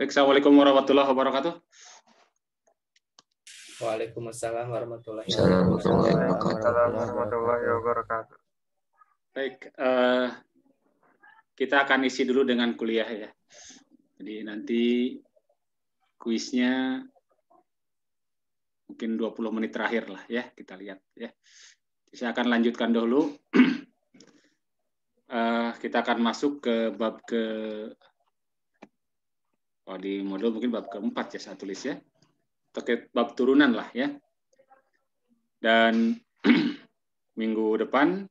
Baik, Assalamualaikum warahmatullahi wabarakatuh. Waalaikumsalam warahmatullahi wabarakatuh. Baik, uh, kita akan isi dulu dengan kuliah ya. Jadi nanti kuisnya mungkin 20 menit terakhir lah ya, kita lihat ya. Saya akan lanjutkan dulu. uh, eh, kita akan masuk ke bab ke kalau di modul mungkin bab keempat ya saya tulis ya. Terkait bab turunan lah ya. Dan minggu depan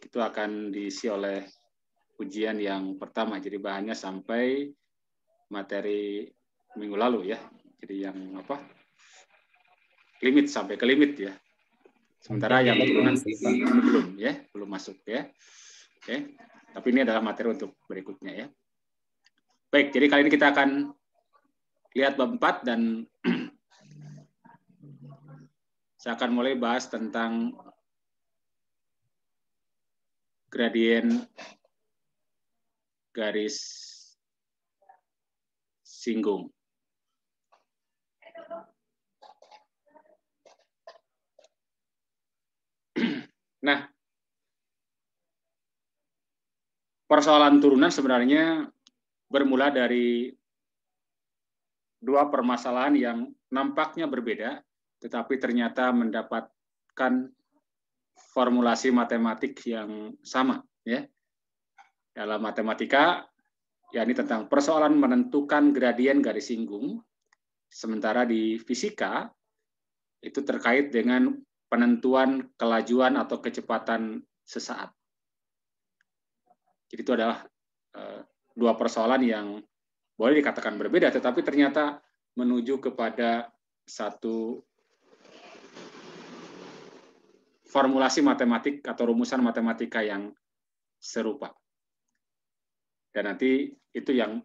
itu akan diisi oleh ujian yang pertama. Jadi bahannya sampai materi minggu lalu ya. Jadi yang apa? Limit sampai ke limit ya. Sementara yang turunan belum ya, belum masuk ya. Oke. Tapi ini adalah materi untuk berikutnya ya. Baik, jadi kali ini kita akan lihat bab 4 dan saya akan mulai bahas tentang gradien garis singgung. Nah, persoalan turunan sebenarnya bermula dari dua permasalahan yang nampaknya berbeda, tetapi ternyata mendapatkan formulasi matematik yang sama. Ya. Dalam matematika, yakni tentang persoalan menentukan gradien garis singgung, sementara di fisika itu terkait dengan penentuan kelajuan atau kecepatan sesaat. Jadi itu adalah eh, dua persoalan yang boleh dikatakan berbeda, tetapi ternyata menuju kepada satu formulasi matematik atau rumusan matematika yang serupa. Dan nanti itu yang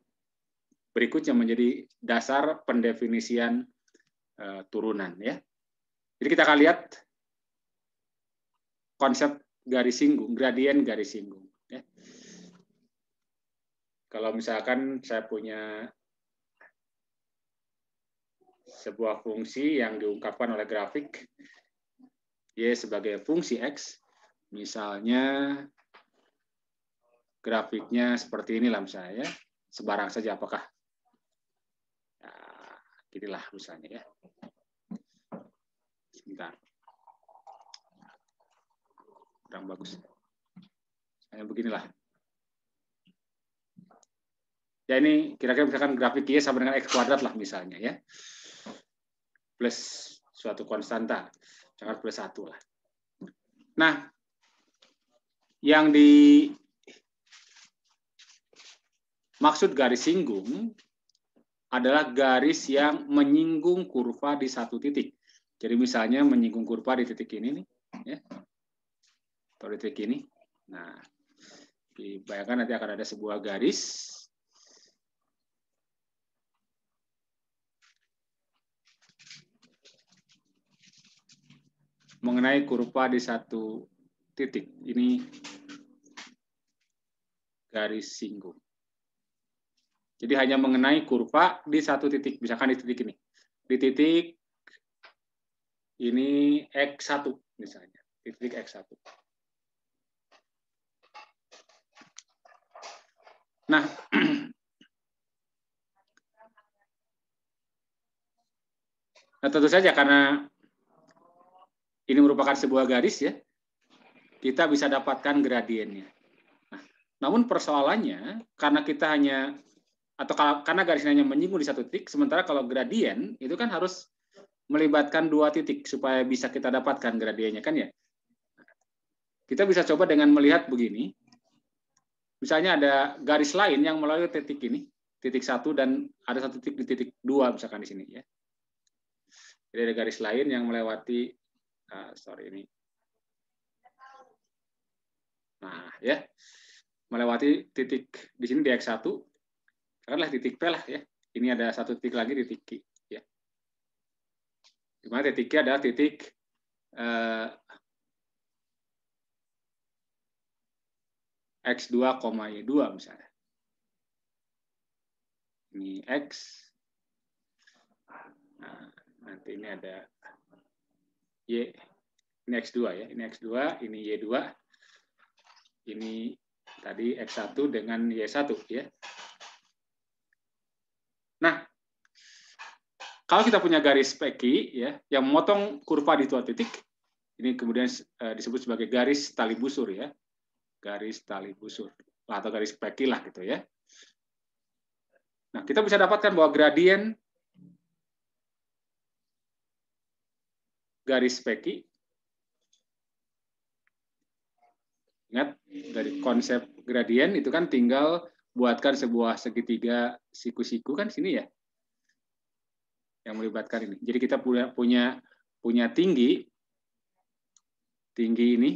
berikutnya menjadi dasar pendefinisian eh, turunan ya. Jadi kita akan lihat konsep garis singgung, gradien garis singgung ya kalau misalkan saya punya sebuah fungsi yang diungkapkan oleh grafik Y sebagai fungsi X, misalnya grafiknya seperti ini lah misalnya, ya. sebarang saja apakah. Nah, inilah misalnya ya. Sebentar. Kurang bagus. Saya beginilah ya ini kira-kira misalkan grafik Y sama dengan X kuadrat lah misalnya ya. Plus suatu konstanta, jangan plus satu lah. Nah, yang di maksud garis singgung adalah garis yang menyinggung kurva di satu titik. Jadi misalnya menyinggung kurva di titik ini nih, ya. Atau di titik ini. Nah, dibayangkan nanti akan ada sebuah garis mengenai kurva di satu titik. Ini garis singgung. Jadi hanya mengenai kurva di satu titik, misalkan di titik ini. Di titik ini X1 misalnya, di titik X1. Nah, nah tentu saja karena ini merupakan sebuah garis ya, kita bisa dapatkan gradiennya. Nah, namun persoalannya karena kita hanya atau karena garisnya hanya menyinggung di satu titik, sementara kalau gradien itu kan harus melibatkan dua titik supaya bisa kita dapatkan gradiennya kan ya. Kita bisa coba dengan melihat begini. Misalnya ada garis lain yang melalui titik ini, titik satu dan ada satu titik di titik dua misalkan di sini ya. Jadi ada garis lain yang melewati uh, sorry ini. Nah, ya. Melewati titik di sini di X1. Katakanlah titik P lah ya. Ini ada satu titik lagi di titik Q. Ya. Dimana titik Q adalah titik eh, X2, Y2 misalnya. Ini X. Nah, nanti ini ada Y, ini X2 ya. Ini X2, ini Y2. Ini tadi X1 dengan Y1 ya. Nah, kalau kita punya garis peki ya yang memotong kurva di dua titik, ini kemudian eh, disebut sebagai garis tali busur ya. Garis tali busur atau garis peki lah gitu ya. Nah, kita bisa dapatkan bahwa gradien garis peki. Ingat dari konsep gradien itu kan tinggal buatkan sebuah segitiga siku-siku kan sini ya yang melibatkan ini. Jadi kita punya punya punya tinggi tinggi ini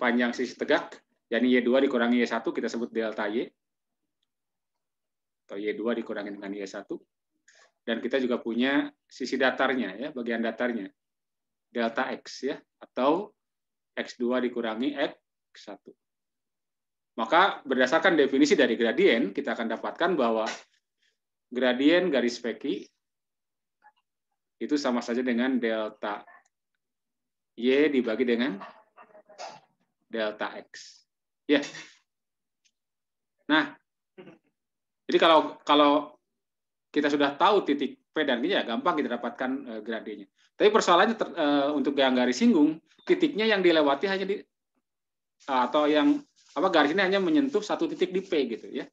panjang sisi tegak, yakni Y2 dikurangi Y1 kita sebut delta Y atau Y2 dikurangi dengan Y1. Dan kita juga punya sisi datarnya, ya, bagian datarnya. Delta X, ya, atau X2 dikurangi X1. Maka berdasarkan definisi dari gradien, kita akan dapatkan bahwa gradien garis peki itu sama saja dengan delta Y dibagi dengan delta X. Ya. Nah, jadi kalau kalau kita sudah tahu titik P dan G ya gampang kita dapatkan eh, gradenya. Tapi persoalannya ter, eh, untuk yang garis singgung, titiknya yang dilewati hanya di atau yang apa garis ini hanya menyentuh satu titik di P gitu ya.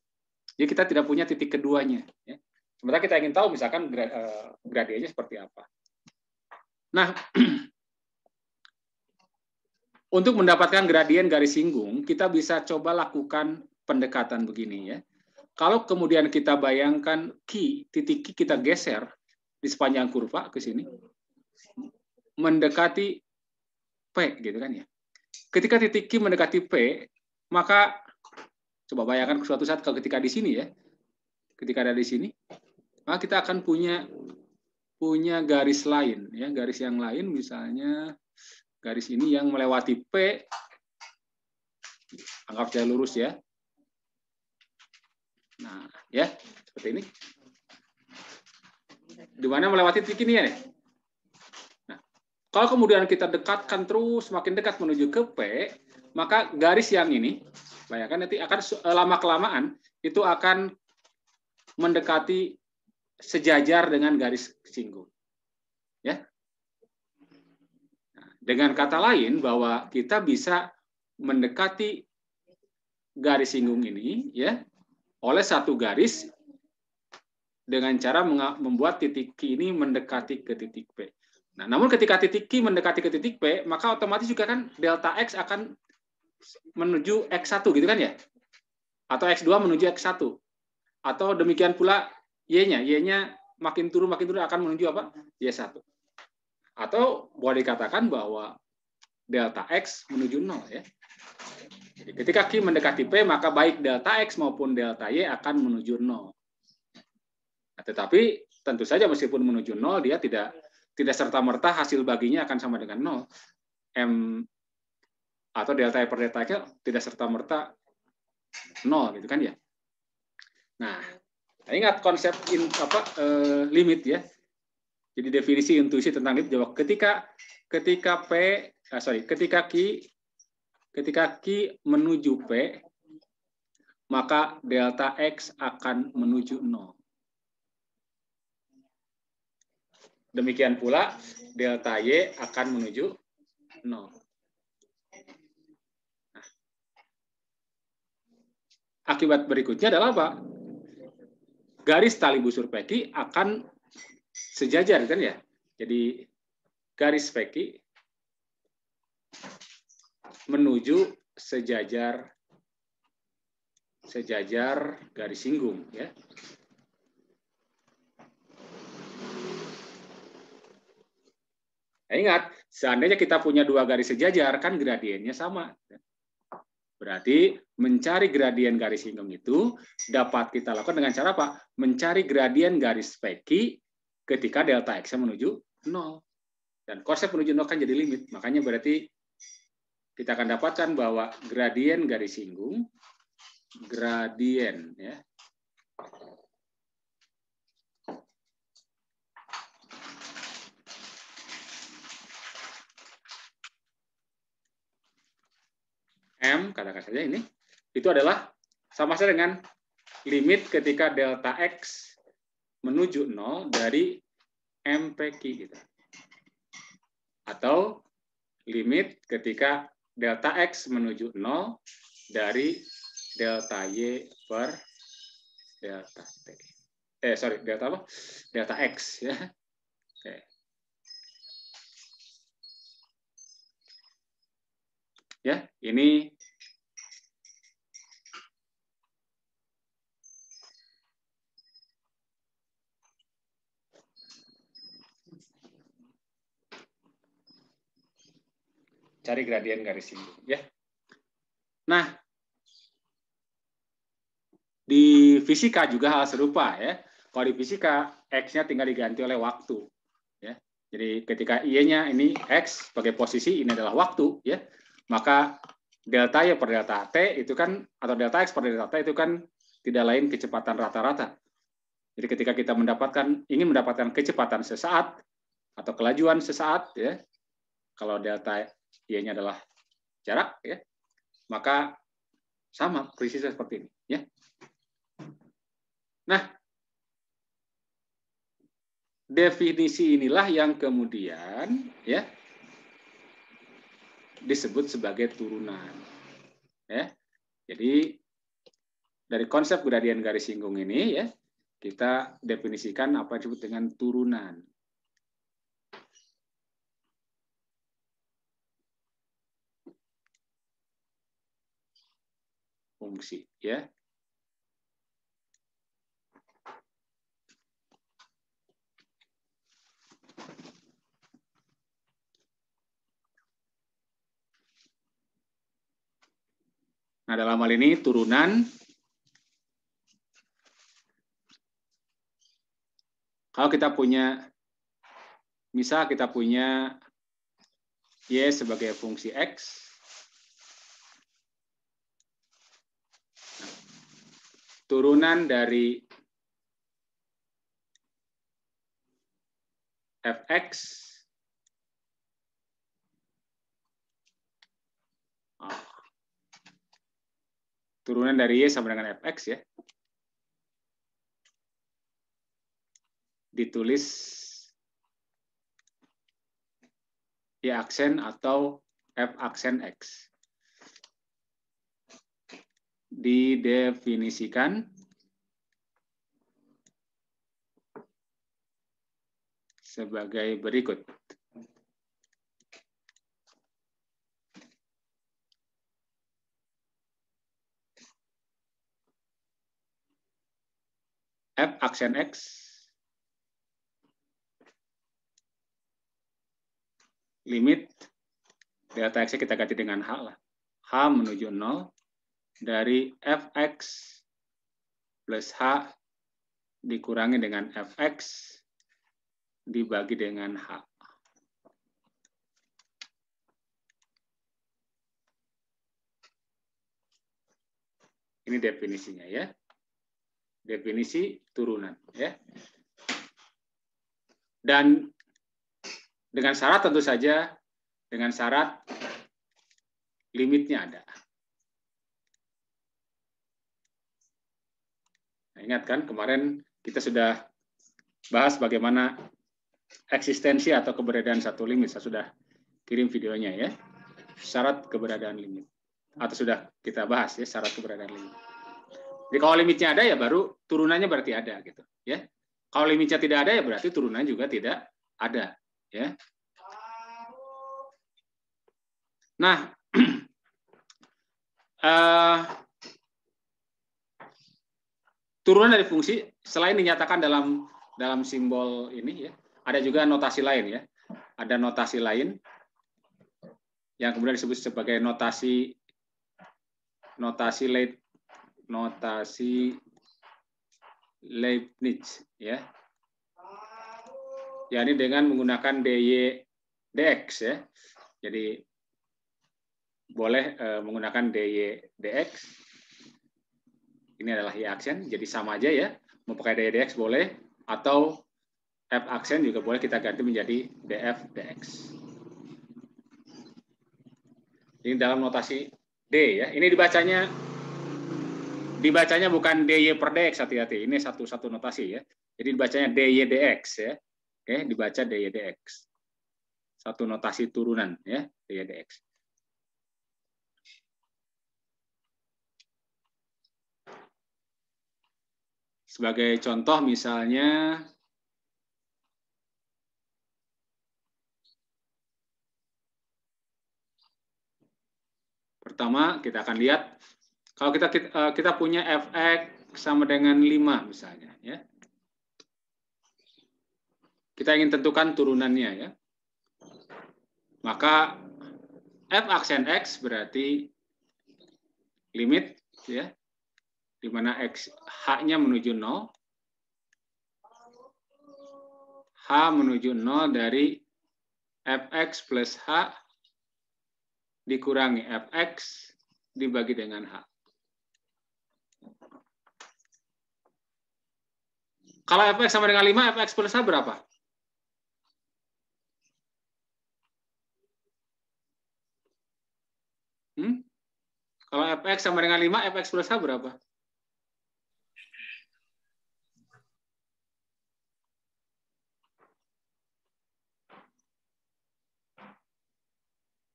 Jadi kita tidak punya titik keduanya. Ya. Sementara kita ingin tahu misalkan eh, gradenya seperti apa. Nah, untuk mendapatkan gradien garis singgung, kita bisa coba lakukan pendekatan begini ya. Kalau kemudian kita bayangkan key, titik Q kita geser di sepanjang kurva ke sini, mendekati P gitu kan ya. Ketika titik Q mendekati P, maka coba bayangkan suatu saat kalau ketika di sini ya, ketika ada di sini, maka kita akan punya punya garis lain ya, garis yang lain misalnya garis ini yang melewati P anggap saja lurus ya Nah, ya, seperti ini. Di mana melewati titik ini ya? Nih? Nah, kalau kemudian kita dekatkan terus semakin dekat menuju ke P, maka garis yang ini, bayangkan nanti akan eh, lama kelamaan itu akan mendekati sejajar dengan garis singgung. Ya. Nah, dengan kata lain bahwa kita bisa mendekati garis singgung ini ya oleh satu garis dengan cara membuat titik Q ini mendekati ke titik P. Nah, namun ketika titik Q mendekati ke titik P, maka otomatis juga kan delta X akan menuju X1 gitu kan ya? Atau X2 menuju X1. Atau demikian pula Y-nya. Y-nya makin turun, makin turun akan menuju apa? Y1. Atau boleh dikatakan bahwa delta X menuju 0 ya ketika Q mendekati P, maka baik delta X maupun delta Y akan menuju 0. Nah, tetapi tentu saja meskipun menuju 0, dia tidak tidak serta-merta hasil baginya akan sama dengan 0. M atau delta Y per delta X tidak serta-merta 0 gitu kan ya. Nah, nah, ingat konsep in, apa eh, limit ya. Jadi definisi intuisi tentang limit jawab ketika ketika P ah, sorry, ketika Q Ketika Q menuju P, maka delta X akan menuju 0. Demikian pula delta Y akan menuju 0. Nah, akibat berikutnya adalah apa? Garis tali busur peki akan sejajar kan ya. Jadi garis peki menuju sejajar sejajar garis singgung ya. Nah, ingat, seandainya kita punya dua garis sejajar kan gradiennya sama. Berarti mencari gradien garis singgung itu dapat kita lakukan dengan cara apa? Mencari gradien garis peki ketika delta x menuju 0. Dan konsep menuju 0 kan jadi limit. Makanya berarti kita akan dapatkan bahwa gradien garis singgung, gradien ya. M, katakan saja ini, itu adalah sama saja dengan limit ketika delta X menuju 0 dari MPQ kita. Atau limit ketika delta X menuju 0 dari delta Y per delta T. Eh, sorry, delta apa? Delta X. ya. Oke. Ya, ini cari gradien garis ini ya. Nah, di fisika juga hal serupa ya. Kalau di fisika x-nya tinggal diganti oleh waktu ya. Jadi ketika y-nya ini x sebagai posisi ini adalah waktu ya. Maka delta y per delta t itu kan atau delta x per delta t itu kan tidak lain kecepatan rata-rata. Jadi ketika kita mendapatkan ingin mendapatkan kecepatan sesaat atau kelajuan sesaat ya. Kalau delta Y-nya adalah jarak, ya, maka sama krisisnya seperti ini. Ya. Nah, definisi inilah yang kemudian ya disebut sebagai turunan. Ya. Jadi dari konsep gradien garis singgung ini ya kita definisikan apa disebut dengan turunan. fungsi ya Nah, dalam hal ini turunan kalau kita punya misal kita punya y sebagai fungsi x turunan dari fx ah. turunan dari y sama dengan fx ya ditulis y aksen atau f aksen x didefinisikan sebagai berikut. F aksen X limit delta X kita ganti dengan H lah. H menuju 0 dari fx plus h dikurangi dengan fx dibagi dengan h. Ini definisinya ya. Definisi turunan ya. Dan dengan syarat tentu saja dengan syarat limitnya ada. Nah, ingat kan kemarin kita sudah bahas bagaimana eksistensi atau keberadaan satu limit. Saya sudah kirim videonya ya. Syarat keberadaan limit. Atau sudah kita bahas ya syarat keberadaan limit. Jadi kalau limitnya ada ya baru turunannya berarti ada gitu ya. Kalau limitnya tidak ada ya berarti turunan juga tidak ada ya. Nah, uh, turunan dari fungsi selain dinyatakan dalam dalam simbol ini ya, ada juga notasi lain ya. Ada notasi lain yang kemudian disebut sebagai notasi notasi late notasi Leibniz ya. Ya ini dengan menggunakan dy dx ya. Jadi boleh eh, menggunakan dy dx ini adalah Y e aksen, jadi sama aja ya. Mau pakai dy dx boleh, atau F aksen juga boleh kita ganti menjadi df dx. Ini dalam notasi D ya. Ini dibacanya dibacanya bukan dy per dx hati-hati. Ini satu-satu notasi ya. Jadi dibacanya dy dx ya. Oke, dibaca dy dx. Satu notasi turunan ya, dy dx. Sebagai contoh misalnya pertama kita akan lihat kalau kita kita, eh, punya fx sama dengan 5 misalnya ya. Kita ingin tentukan turunannya ya. Maka f aksen x berarti limit ya di mana X H-nya menuju 0. H menuju 0 dari Fx plus H dikurangi Fx dibagi dengan H. Kalau Fx sama dengan 5, Fx plus H berapa? Hmm? Kalau Fx sama dengan 5, Fx plus H berapa?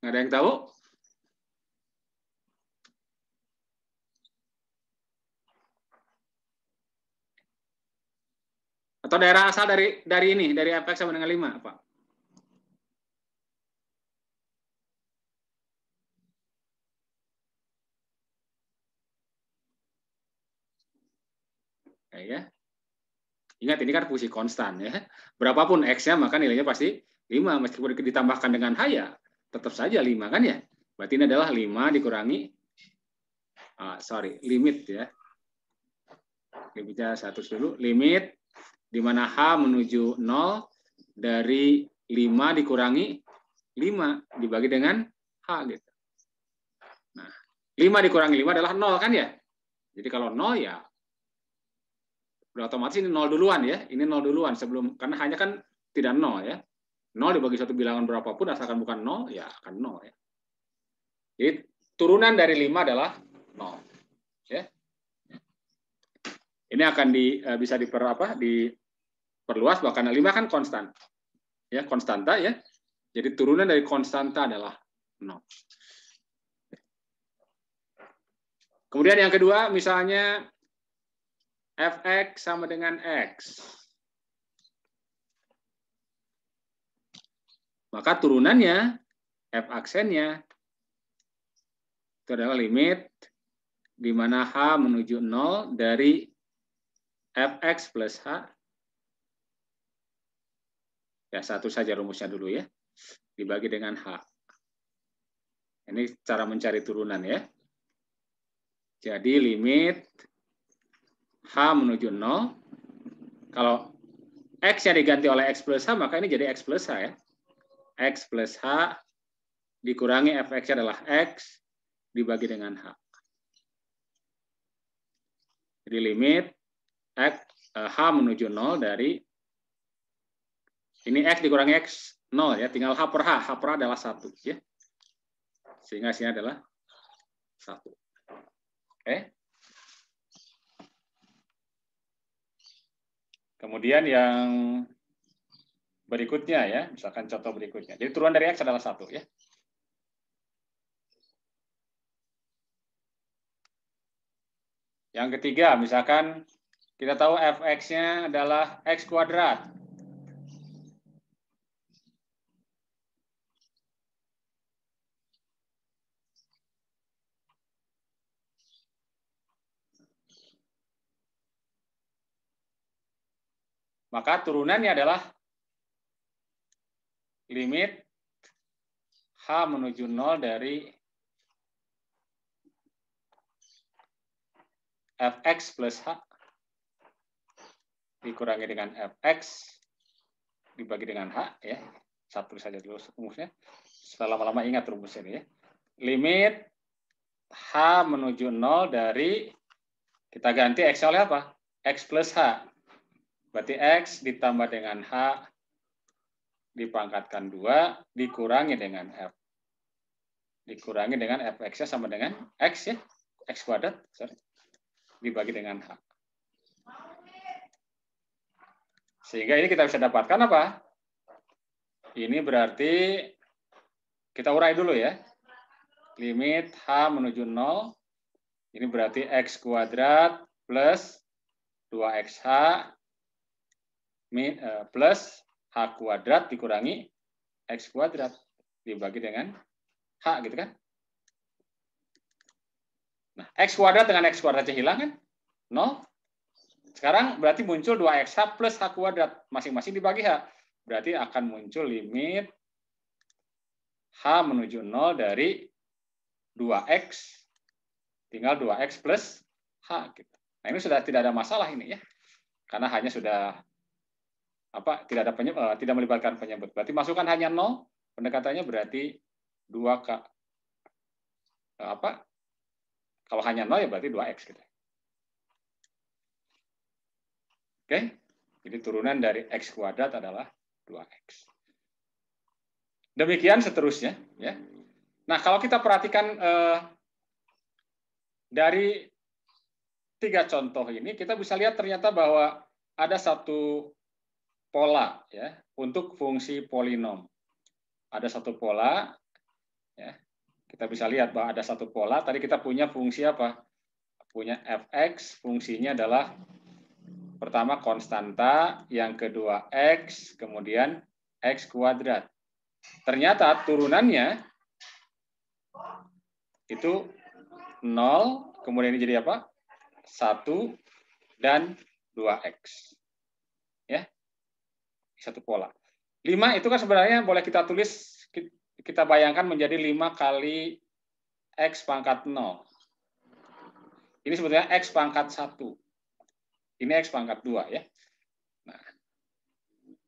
Nggak ada yang tahu? Atau daerah asal dari dari ini, dari fx sama dengan 5, apa ya. Ingat ini kan fungsi konstan ya. Berapapun x-nya maka nilainya pasti 5 meskipun ditambahkan dengan h ya tetap saja 5 kan ya? Berarti ini adalah 5 dikurangi, uh, sorry, limit ya. Limitnya 100 dulu. Limit di mana H menuju 0 dari 5 dikurangi 5 dibagi dengan H. gitu. Nah, 5 dikurangi 5 adalah 0 kan ya? Jadi kalau 0 ya udah otomatis ini 0 duluan ya. Ini 0 duluan sebelum karena hanya kan tidak 0 ya. 0 dibagi satu bilangan berapapun asalkan bukan 0 ya akan 0 ya. Jadi turunan dari 5 adalah 0 ya. Ini akan di e, bisa diper apa diperluas bahkan 5 kan konstan. Ya, konstanta ya. Jadi turunan dari konstanta adalah 0. Kemudian yang kedua misalnya fx sama dengan x. Maka turunannya f aksennya itu adalah limit di mana h menuju 0 dari fx plus h. Ya, satu saja rumusnya dulu ya. Dibagi dengan h. Ini cara mencari turunan ya. Jadi limit h menuju 0. Kalau x yang diganti oleh x plus h, maka ini jadi x plus h ya. X plus H dikurangi fx adalah X dibagi dengan H. Jadi limit X, eh, H menuju 0 dari ini X dikurangi X 0 ya, tinggal H per H. H per H adalah satu ya. Sehingga sini adalah satu. Oke. Kemudian yang berikutnya ya, misalkan contoh berikutnya. Jadi turunan dari X adalah satu ya. Yang ketiga, misalkan kita tahu fx-nya adalah x kuadrat. Maka turunannya adalah limit H menuju nol dari fx plus h dikurangi dengan fx dibagi dengan h ya satu saja dulu rumusnya setelah lama-lama ingat rumus ini ya limit h menuju nol dari kita ganti x oleh apa x plus h berarti x ditambah dengan h dipangkatkan 2 dikurangi dengan F. Dikurangi dengan Fx-nya sama dengan X ya. X kuadrat, sorry. Dibagi dengan H. Sehingga ini kita bisa dapatkan apa? Ini berarti kita urai dulu ya. Limit H menuju 0. Ini berarti X kuadrat plus 2XH eh, plus H kuadrat dikurangi X kuadrat dibagi dengan H gitu kan. Nah, X kuadrat dengan X kuadratnya hilang kan? nol Sekarang berarti muncul 2 x plus H kuadrat. Masing-masing dibagi H. Berarti akan muncul limit H menuju 0 dari 2X. Tinggal 2X plus H. Gitu. Nah, ini sudah tidak ada masalah ini ya. Karena hanya sudah apa tidak ada penyebut, uh, eh, tidak melibatkan penyebut. Berarti masukan hanya nol, pendekatannya berarti dua k eh, apa? Kalau hanya nol ya berarti 2 x gitu. Oke, jadi turunan dari x kuadrat adalah 2x. Demikian seterusnya, ya. Nah, kalau kita perhatikan uh, dari tiga contoh ini, kita bisa lihat ternyata bahwa ada satu pola ya untuk fungsi polinom. Ada satu pola ya. Kita bisa lihat bahwa ada satu pola. Tadi kita punya fungsi apa? Punya fx, fungsinya adalah pertama konstanta, yang kedua x, kemudian x kuadrat. Ternyata turunannya itu 0, kemudian ini jadi apa? 1 dan 2x satu pola. Lima itu kan sebenarnya boleh kita tulis kita bayangkan menjadi lima kali X pangkat nol. Ini sebetulnya X pangkat satu. Ini X pangkat dua ya. Nah,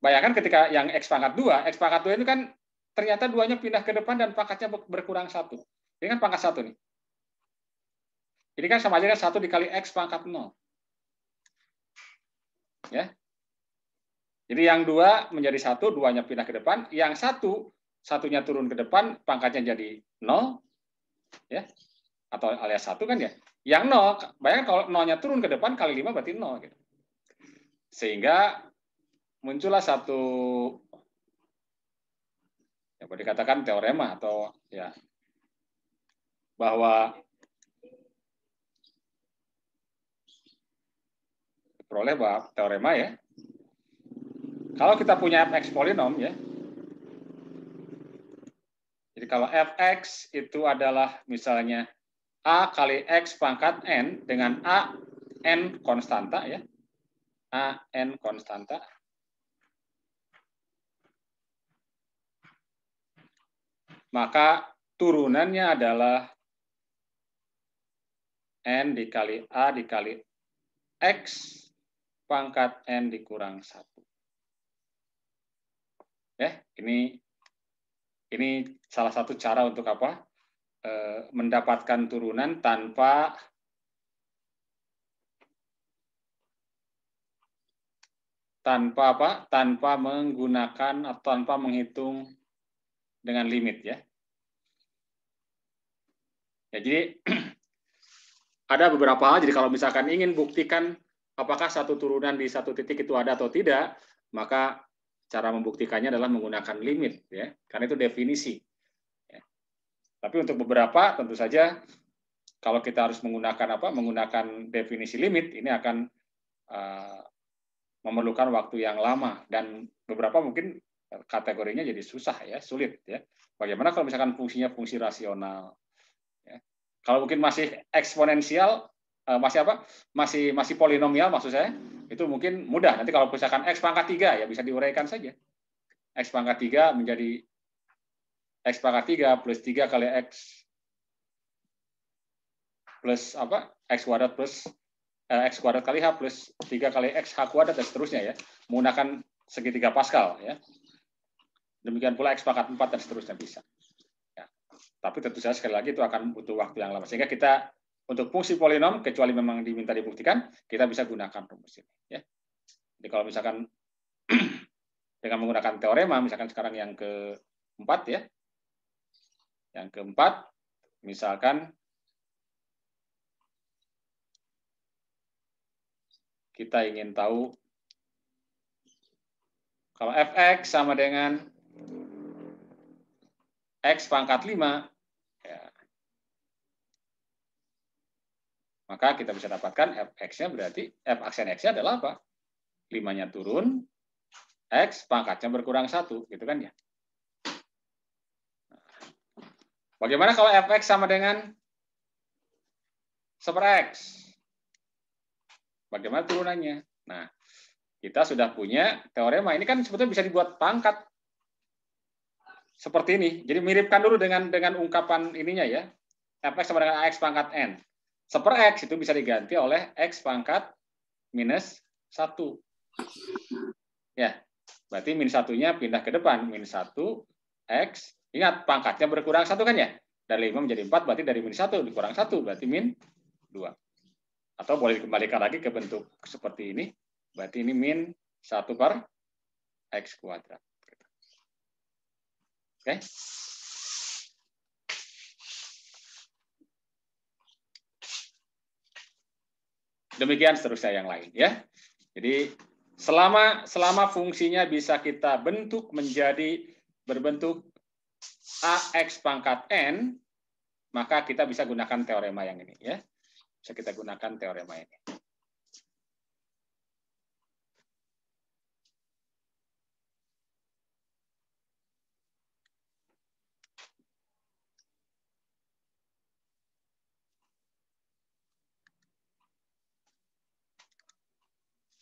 bayangkan ketika yang X pangkat dua, X pangkat dua itu kan ternyata duanya pindah ke depan dan pangkatnya berkurang satu. Ini kan pangkat satu nih. Ini kan sama aja kan satu dikali X pangkat nol. Ya, jadi yang dua menjadi satu, duanya pindah ke depan. Yang satu, satunya turun ke depan, pangkatnya jadi nol, ya, atau alias satu kan ya. Yang nol, bayangkan kalau nolnya turun ke depan kali lima berarti nol, gitu. Sehingga muncullah satu ya boleh dikatakan teorema atau ya bahwa peroleh teorema ya kalau kita punya fx polinom ya. Jadi kalau fx itu adalah misalnya a kali x pangkat n dengan a n konstanta ya. a n konstanta. Maka turunannya adalah n dikali a dikali x pangkat n dikurang satu. Ya, ini ini salah satu cara untuk apa? Eh, mendapatkan turunan tanpa tanpa apa? Tanpa menggunakan atau tanpa menghitung dengan limit ya. Ya, jadi ada beberapa hal. Jadi kalau misalkan ingin buktikan apakah satu turunan di satu titik itu ada atau tidak, maka cara membuktikannya adalah menggunakan limit ya karena itu definisi ya. tapi untuk beberapa tentu saja kalau kita harus menggunakan apa menggunakan definisi limit ini akan uh, memerlukan waktu yang lama dan beberapa mungkin kategorinya jadi susah ya sulit ya bagaimana kalau misalkan fungsinya fungsi rasional ya. kalau mungkin masih eksponensial Eh, masih apa masih masih polinomial maksud saya itu mungkin mudah nanti kalau misalkan x pangkat 3 ya bisa diuraikan saja x pangkat 3 menjadi x pangkat 3 plus 3 kali x plus apa x kuadrat plus eh, x kuadrat kali h plus 3 kali x h kuadrat dan seterusnya ya menggunakan segitiga pascal ya demikian pula x pangkat 4 dan seterusnya bisa ya. tapi tentu saja sekali lagi itu akan butuh waktu yang lama sehingga kita untuk fungsi polinom, kecuali memang diminta dibuktikan, kita bisa gunakan rumus ini. Ya. Jadi kalau misalkan dengan menggunakan teorema, misalkan sekarang yang keempat ya, yang keempat, misalkan kita ingin tahu kalau fx sama dengan x pangkat 5 Maka kita bisa dapatkan fx-nya berarti f aksen x-nya adalah apa? 5-nya turun, x pangkatnya berkurang satu, gitu kan ya. Nah, bagaimana kalau fx sama dengan seper x? Bagaimana turunannya? Nah, kita sudah punya teorema. Ini kan sebetulnya bisa dibuat pangkat seperti ini. Jadi miripkan dulu dengan dengan ungkapan ininya ya. fx sama dengan ax pangkat n seper X itu bisa diganti oleh X pangkat minus 1. Ya, berarti minus satunya pindah ke depan. Minus 1, X. Ingat, pangkatnya berkurang satu kan ya? Dari 5 menjadi 4, berarti dari minus 1 dikurang 1, berarti min 2. Atau boleh dikembalikan lagi ke bentuk seperti ini. Berarti ini min 1 per X kuadrat. Oke. Okay. Demikian seterusnya yang lain ya. Jadi selama selama fungsinya bisa kita bentuk menjadi berbentuk AX pangkat N, maka kita bisa gunakan teorema yang ini ya. Bisa kita gunakan teorema ini.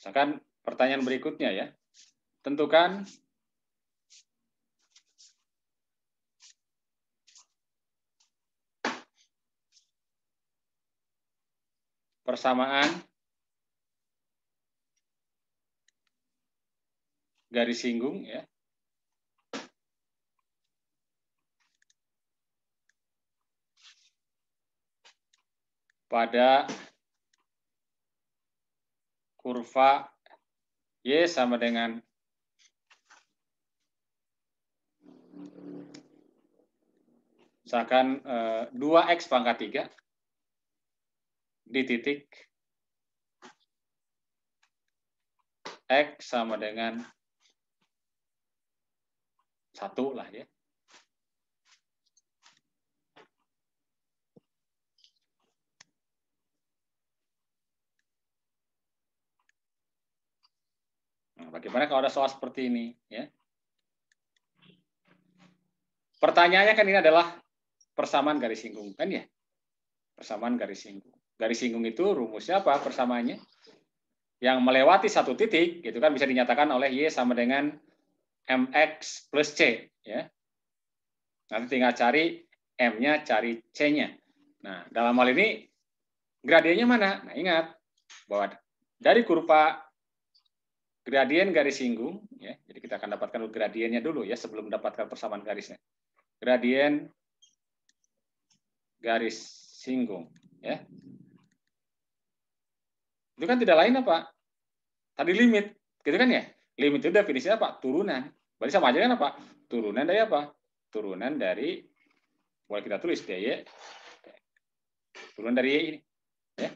Misalkan pertanyaan berikutnya ya. Tentukan persamaan garis singgung ya. pada kurva Y sama dengan misalkan eh, 2x pangkat 3 di titik x sama dengan 1 lah ya. bagaimana kalau ada soal seperti ini? Ya. Pertanyaannya kan ini adalah persamaan garis singgung, kan ya? Persamaan garis singgung. Garis singgung itu rumusnya apa persamaannya? Yang melewati satu titik, gitu kan bisa dinyatakan oleh Y sama dengan MX plus C. Ya. Nanti tinggal cari M-nya, cari C-nya. Nah, dalam hal ini gradiennya mana? Nah, ingat bahwa dari kurva Gradien garis singgung, ya. jadi kita akan dapatkan gradiennya dulu ya sebelum mendapatkan persamaan garisnya. Gradien garis singgung, ya. Itu kan tidak lain apa? Tadi limit, gitu kan ya? Limit itu definisinya apa? Turunan. Berarti sama aja kan apa? Turunan dari apa? Turunan dari boleh kita tulis ya turunan dari y ini. Ya.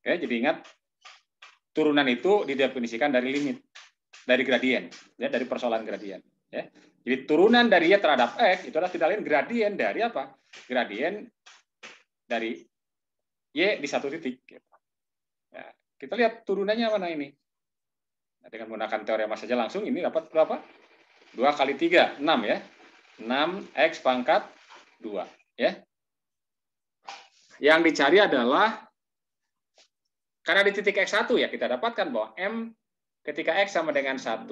Oke, jadi ingat turunan itu didefinisikan dari limit, dari gradien, ya, dari persoalan gradien. Ya. Jadi turunan dari y terhadap x itu adalah tidak lain gradien dari apa? Gradien dari y di satu titik. Gitu. Ya. Kita lihat turunannya mana ini. Nah, dengan menggunakan teori teorema saja langsung ini dapat berapa? Dua kali tiga, enam ya. 6x pangkat 2. Ya. Yang dicari adalah karena di titik X1 ya kita dapatkan bahwa M ketika X sama dengan 1,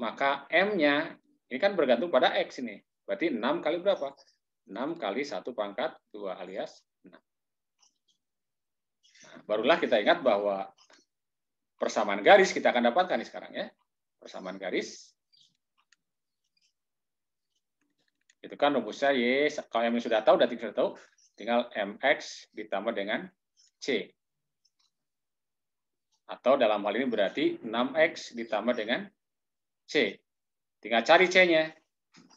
maka M-nya ini kan bergantung pada X ini. Berarti 6 kali berapa? 6 kali 1 pangkat 2 alias 6. Nah, barulah kita ingat bahwa persamaan garis kita akan dapatkan nih sekarang ya. Persamaan garis. Itu kan rumusnya Y. Kalau M sudah tahu, sudah tahu. Tinggal MX ditambah dengan C. Atau dalam hal ini berarti 6X ditambah dengan C. Tinggal cari C-nya.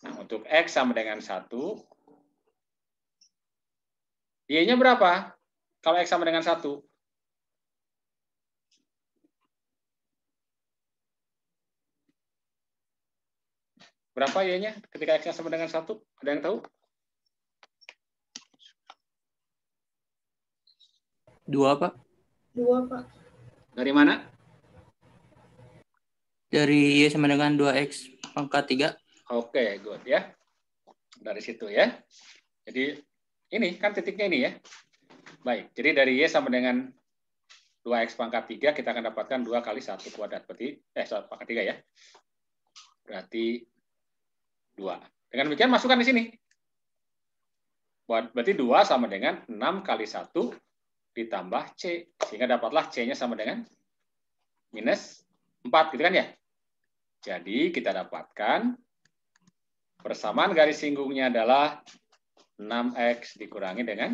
Nah, untuk X sama dengan 1. Y-nya berapa? Kalau X sama dengan 1. Berapa Y-nya ketika X-nya sama dengan 1? Ada yang tahu? 2, Pak. 2, Pak. Dari mana? Dari Y sama dengan 2X pangkat 3. Oke, okay, good ya. Dari situ ya. Jadi ini kan titiknya ini ya. Baik, jadi dari Y sama dengan 2X pangkat 3, kita akan dapatkan 2 kali 1 kuadrat. Berarti, eh, 1 pangkat 3 ya. Berarti 2. Dengan demikian masukkan di sini. Berarti 2 sama dengan 6 kali 1 ditambah C. Sehingga dapatlah C-nya sama dengan minus 4, gitu kan ya? Jadi kita dapatkan persamaan garis singgungnya adalah 6X dikurangi dengan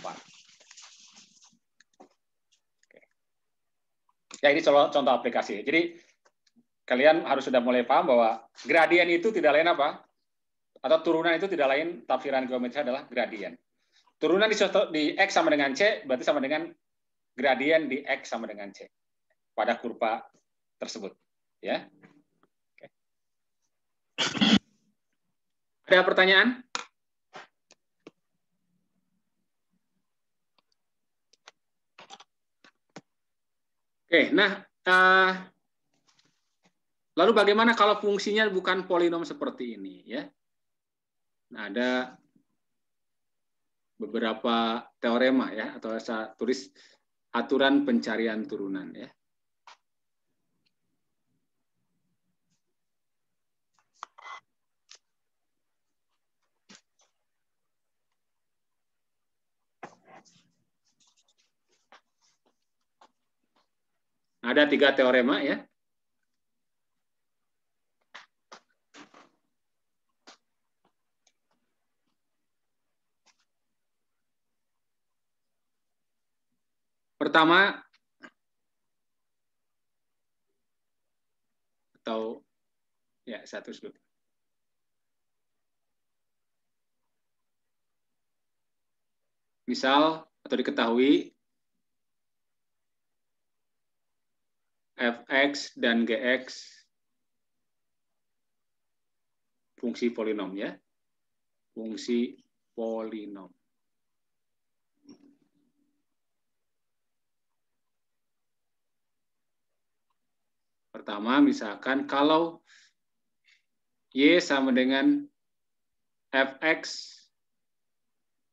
4. Ya, ini contoh aplikasi. Jadi kalian harus sudah mulai paham bahwa gradien itu tidak lain apa atau turunan itu tidak lain tafsiran geometri adalah gradien. Turunan di, di X sama dengan C berarti sama dengan gradien di X sama dengan C pada kurva tersebut. Ya. Oke. Ada pertanyaan? Oke, nah uh, lalu bagaimana kalau fungsinya bukan polinom seperti ini ya? Nah, ada beberapa teorema ya atau saya tulis aturan pencarian turunan ya. Ada tiga teorema ya. pertama atau ya satu sudut Misal atau diketahui fx dan gx fungsi polinom ya. Fungsi polinom. Pertama, misalkan kalau Y sama dengan fx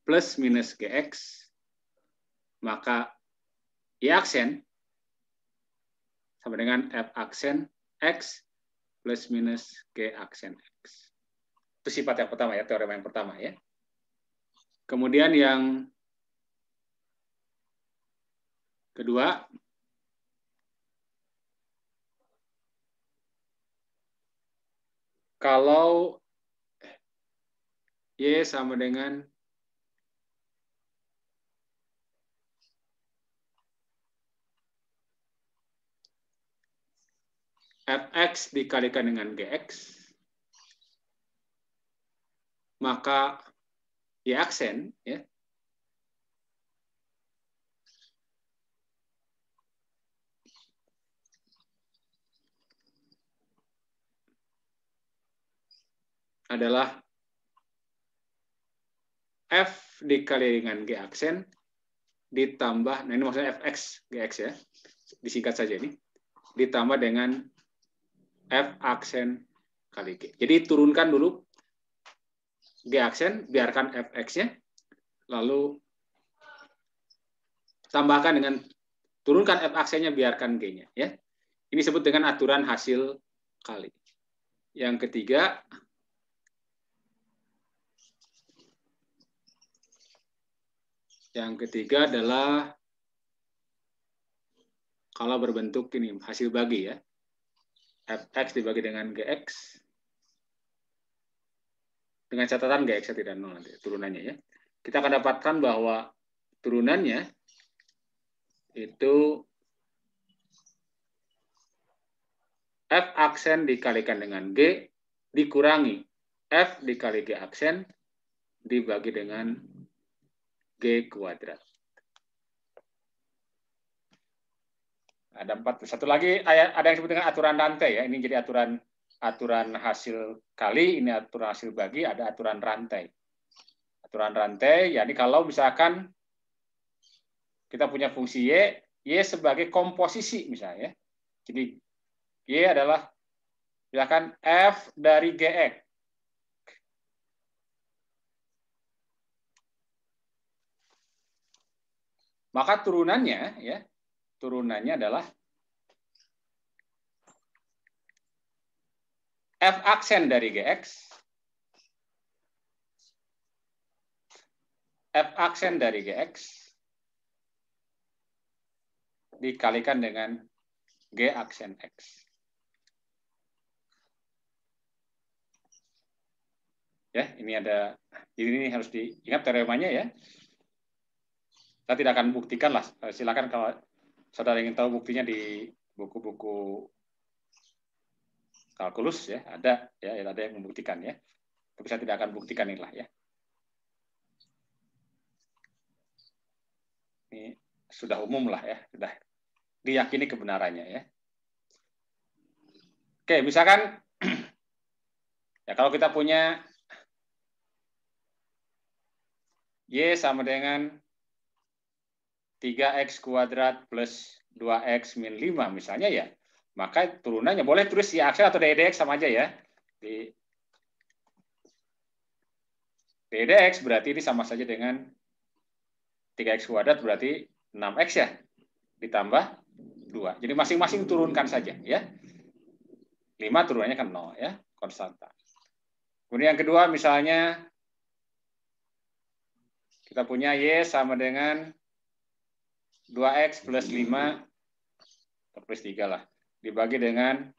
plus minus gx, maka Y aksen sama dengan f aksen x plus minus g aksen x. Itu sifat yang pertama ya, teorema yang pertama ya. Kemudian yang kedua, kalau Y ya, sama dengan fx dikalikan dengan gx, maka y aksen ya adalah F dikali dengan G aksen ditambah, nah ini maksudnya Fx, Gx ya, disingkat saja ini, ditambah dengan F aksen kali G. Jadi turunkan dulu G aksen, biarkan Fx-nya, lalu tambahkan dengan turunkan F aksennya, biarkan G-nya. ya. Ini disebut dengan aturan hasil kali. Yang ketiga, Yang ketiga adalah kalau berbentuk ini hasil bagi ya. Fx dibagi dengan Gx. Dengan catatan Gx tidak nol nanti turunannya ya. Kita akan dapatkan bahwa turunannya itu F aksen dikalikan dengan G dikurangi F dikali G aksen dibagi dengan G kuadrat. Ada empat. Satu lagi ada yang disebut dengan aturan rantai ya. Ini jadi aturan aturan hasil kali, ini aturan hasil bagi, ada aturan rantai. Aturan rantai, Ya ini kalau misalkan kita punya fungsi Y, Y sebagai komposisi misalnya. Ya. Jadi Y adalah misalkan F dari GX. Maka turunannya ya, turunannya adalah f aksen dari gx f aksen dari gx dikalikan dengan g aksen x ya ini ada ini harus diingat teoremanya ya saya tidak akan buktikan lah. Eh, silakan kalau saudara ingin tahu buktinya di buku-buku kalkulus ya ada ya ada yang membuktikan ya. Tapi saya tidak akan buktikan inilah ya. Ini sudah umum lah ya, sudah diyakini kebenarannya ya. Oke, misalkan ya kalau kita punya Y sama dengan 3x kuadrat plus 2x min 5 misalnya ya, maka turunannya boleh tulis y aksen atau ddx e sama aja ya. Di e ddx berarti ini sama saja dengan 3x kuadrat berarti 6x ya, ditambah 2. Jadi masing-masing turunkan saja ya. 5 turunannya kan 0 ya, konstanta. Kemudian yang kedua misalnya kita punya Y sama dengan 2X plus 5 hmm. terus tiga 3 lah. Dibagi dengan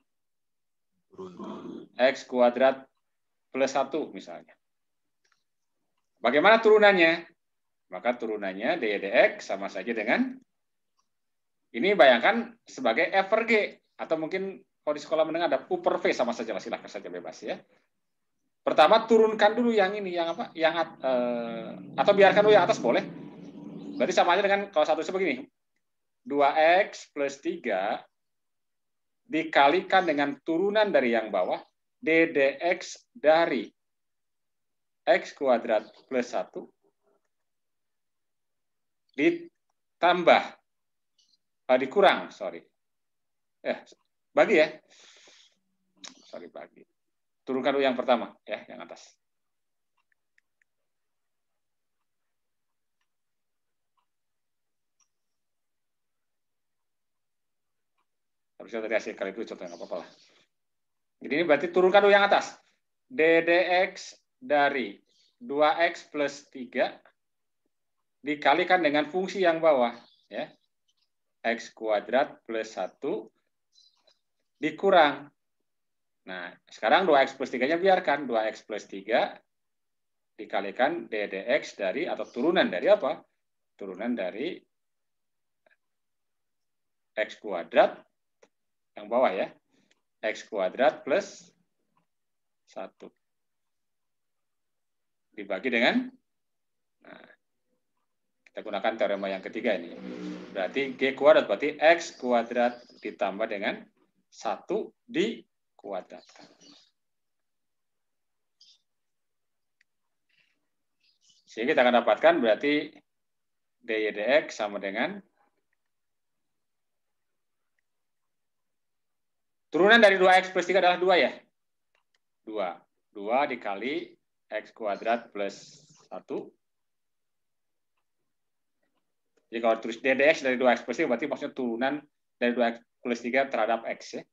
X kuadrat plus 1 misalnya. Bagaimana turunannya? Maka turunannya dy dx sama saja dengan ini bayangkan sebagai f per g atau mungkin kalau di sekolah menengah ada u per v sama saja lah silahkan saja bebas ya. Pertama turunkan dulu yang ini yang apa? Yang eh, atau biarkan dulu yang atas boleh Berarti sama aja dengan kalau satu itu begini. 2x plus 3 dikalikan dengan turunan dari yang bawah, ddx dari x kuadrat plus 1 ditambah, ah, dikurang, sorry. Eh, bagi ya. Sorry, bagi. Turunkan dulu yang pertama, ya, yang atas. Harusnya tadi hasil kali itu contohnya, nggak apa-apa lah. Jadi ini berarti turunkan dulu yang atas. DDX dari 2X plus 3 dikalikan dengan fungsi yang bawah. ya X kuadrat plus 1 dikurang. Nah, sekarang 2X plus 3-nya biarkan. 2X plus 3 dikalikan DDX dari, atau turunan dari apa? Turunan dari X kuadrat yang bawah ya. X kuadrat plus 1. Dibagi dengan, nah, kita gunakan teorema yang ketiga ini. Berarti G kuadrat, berarti X kuadrat ditambah dengan 1 di kuadrat. Sehingga kita akan dapatkan berarti dy dx sama dengan Turunan dari 2x plus 3 adalah 2 ya? 2. 2 dikali x kuadrat plus 1. Jadi kalau terus ddx dari 2x plus 3 berarti maksudnya turunan dari 2x plus 3 terhadap x ya.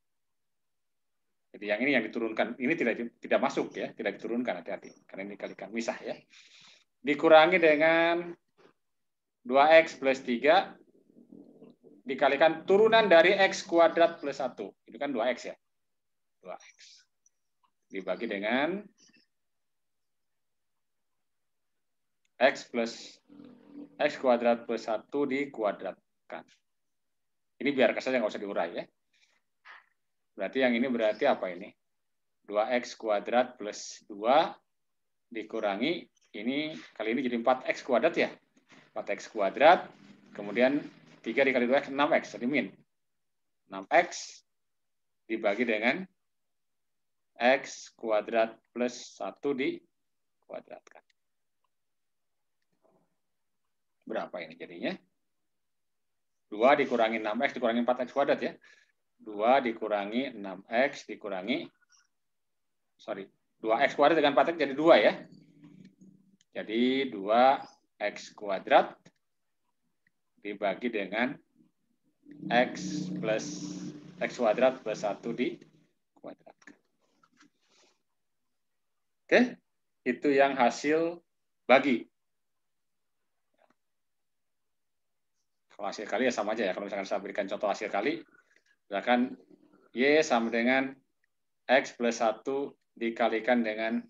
Jadi yang ini yang diturunkan, ini tidak tidak masuk ya, tidak diturunkan hati-hati karena ini dikalikan misah ya. Dikurangi dengan 2x plus 3 dikalikan turunan dari x kuadrat plus 1. Itu kan 2x ya. 2x. Dibagi dengan x plus x kuadrat plus 1 dikuadratkan. Ini biar saja nggak usah diurai ya. Berarti yang ini berarti apa ini? 2x kuadrat plus 2 dikurangi ini kali ini jadi 4x kuadrat ya. 4x kuadrat kemudian 3 dikali 2X, 6X, Jadi min. 6X dibagi dengan X kuadrat plus 1 kuadratkan. Berapa ini jadinya? 2 dikurangi 6X dikurangi 4X kuadrat ya. 2 dikurangi 6X dikurangi, sorry, 2X kuadrat dengan 4X jadi 2 ya. Jadi 2X kuadrat dibagi dengan x plus x kuadrat plus 1 di kuadrat. Oke, itu yang hasil bagi. Kalau hasil kali ya sama aja ya. Kalau misalkan saya berikan contoh hasil kali, misalkan Y sama dengan X plus 1 dikalikan dengan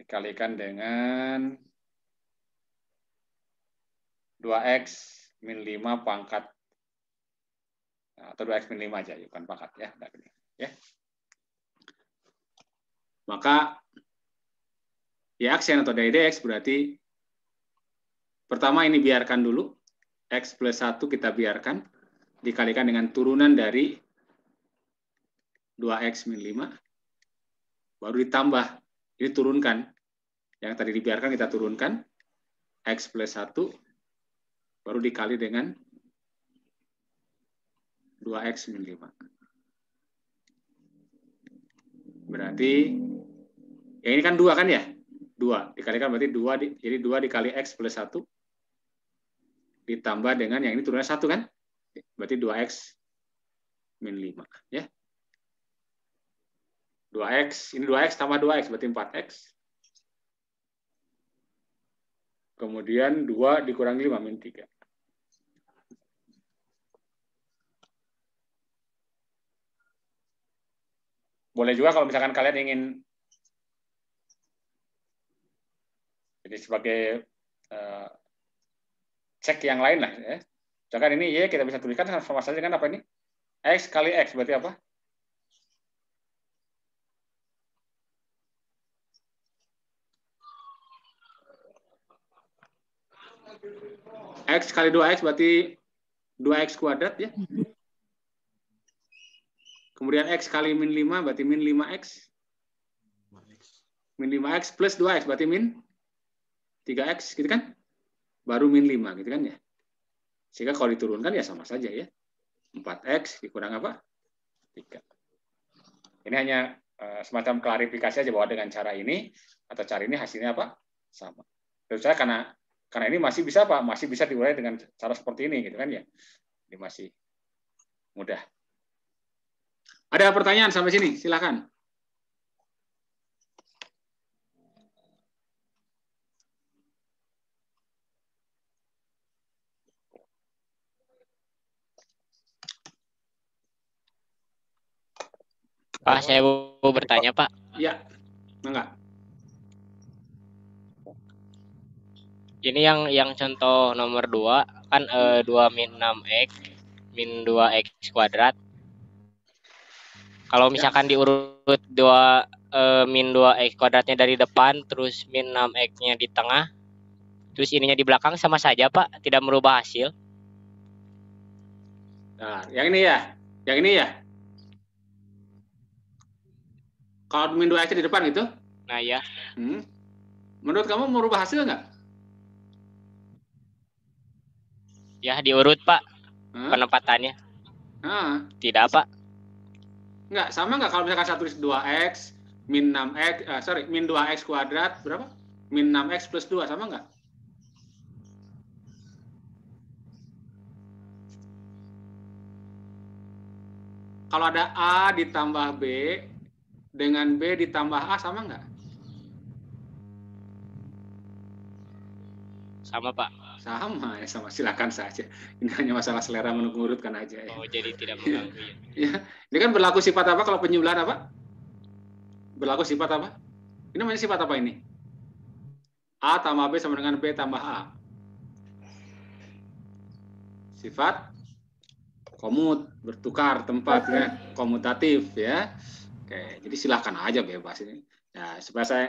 dikalikan dengan 2X min 5 pangkat nah, atau 2X min 5 aja, bukan pangkat ya. ya. Maka diaksen ya, atau dari dx berarti pertama ini biarkan dulu. X plus 1 kita biarkan dikalikan dengan turunan dari 2X min 5. Baru ditambah, ini turunkan. Yang tadi dibiarkan kita turunkan. X plus 1 baru dikali dengan 2x min 5. Berarti, ya ini kan 2 kan ya? 2. Dikalikan berarti 2, di, jadi 2 dikali x plus 1 ditambah dengan yang ini turunnya 1 kan? Berarti 2x min 5. Ya. 2x, ini 2x tambah 2x berarti 4x Kemudian 2 dikurangi 5 min 3. Boleh juga kalau misalkan kalian ingin jadi sebagai uh, cek yang lain lah ya. Misalkan ini Y kita bisa tuliskan sama saja kan apa ini? X kali X berarti apa? X kali 2X berarti 2X kuadrat ya. Kemudian X kali min 5 berarti min 5X. Min 5X plus 2X berarti min 3X gitu kan. Baru min 5 gitu kan ya. Sehingga kalau diturunkan ya sama saja ya. 4X dikurang apa? 3. Ini hanya eh, semacam klarifikasi aja bahwa dengan cara ini atau cara ini hasilnya apa? Sama. Terus saya karena karena ini masih bisa apa? Masih bisa diurai dengan cara seperti ini gitu kan ya. Ini masih mudah. Ada pertanyaan sampai sini? Silakan. Pak, saya mau bertanya, Pak. Iya, enggak. ini yang yang contoh nomor 2 kan e, eh, 2 min 6 x min 2 x kuadrat kalau ya. misalkan diurut 2 e, eh, min 2 x kuadratnya dari depan terus min 6 x nya di tengah terus ininya di belakang sama saja pak tidak merubah hasil nah yang ini ya yang ini ya kalau min 2 x di depan gitu nah ya hmm. menurut kamu merubah hasil nggak Ya diurut pak hmm? penempatannya. Hmm. Tidak apa? Enggak, sama enggak kalau misalkan saya tulis 2x min 6x uh, eh, sorry min 2x kuadrat berapa? Min 6x plus 2 sama enggak? Kalau ada A ditambah B dengan B ditambah A sama enggak? Sama Pak sama ya sama silakan saja ini hanya masalah selera menurutkan aja ya. oh jadi tidak iya. mengganggu ya iya. ini kan berlaku sifat apa kalau penjumlahan apa berlaku sifat apa ini namanya sifat apa ini a tambah b sama dengan b tambah a sifat komut bertukar tempat ya komutatif ya oke jadi silahkan aja bebas ini ya supaya saya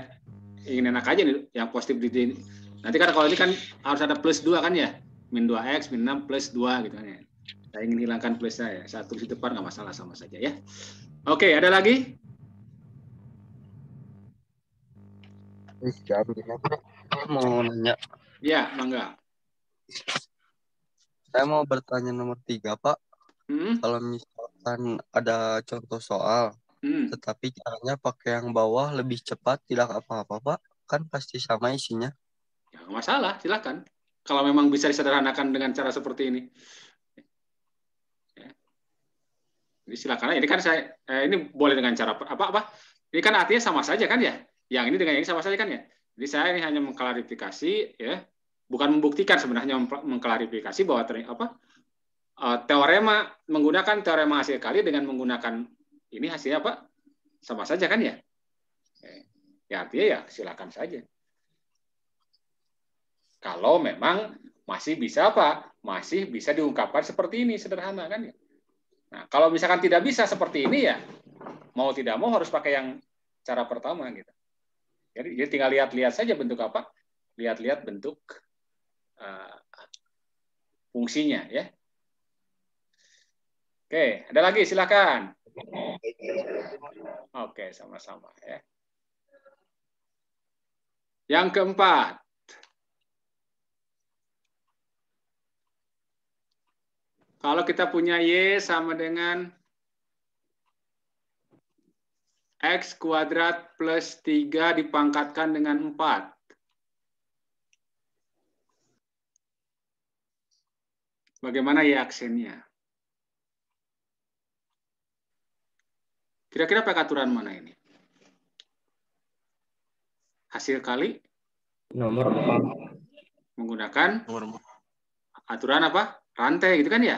ingin enak aja nih yang positif di sini Nanti kan kalau ini kan harus ada plus 2 kan ya? Min 2X, min 6, plus 2 gitu kan ya. Saya ingin hilangkan plus saya. Saya tulis di depan nggak masalah sama saja ya. Oke, ada lagi? mau nanya. Ya, mangga. Saya mau bertanya nomor tiga, Pak. Hmm? Kalau misalkan ada contoh soal, hmm. tetapi caranya pakai yang bawah lebih cepat, tidak apa-apa, Pak. Kan pasti sama isinya. Ya, nggak masalah, silakan Kalau memang bisa disederhanakan dengan cara seperti ini. Ya. Jadi silakan. Ini kan saya eh, ini boleh dengan cara apa apa? Ini kan artinya sama saja kan ya? Yang ini dengan yang ini sama saja kan ya? Jadi saya ini hanya mengklarifikasi ya, bukan membuktikan sebenarnya mengklarifikasi bahwa apa eh, teorema menggunakan teorema hasil kali dengan menggunakan ini hasilnya apa sama saja kan ya? Eh, ya artinya ya silakan saja. Kalau memang masih bisa apa? Masih bisa diungkapkan seperti ini sederhana kan ya. Nah, kalau misalkan tidak bisa seperti ini ya mau tidak mau harus pakai yang cara pertama gitu. Jadi, jadi tinggal lihat-lihat saja bentuk apa, lihat-lihat bentuk uh, fungsinya ya. Oke, ada lagi silakan. Oke, sama-sama ya. Yang keempat, Kalau kita punya Y sama dengan X kuadrat plus 3 dipangkatkan dengan 4. Bagaimana y aksennya? Kira-kira pakai aturan mana ini? Hasil kali? Nomor Menggunakan? Nomor Aturan apa? rantai gitu kan ya?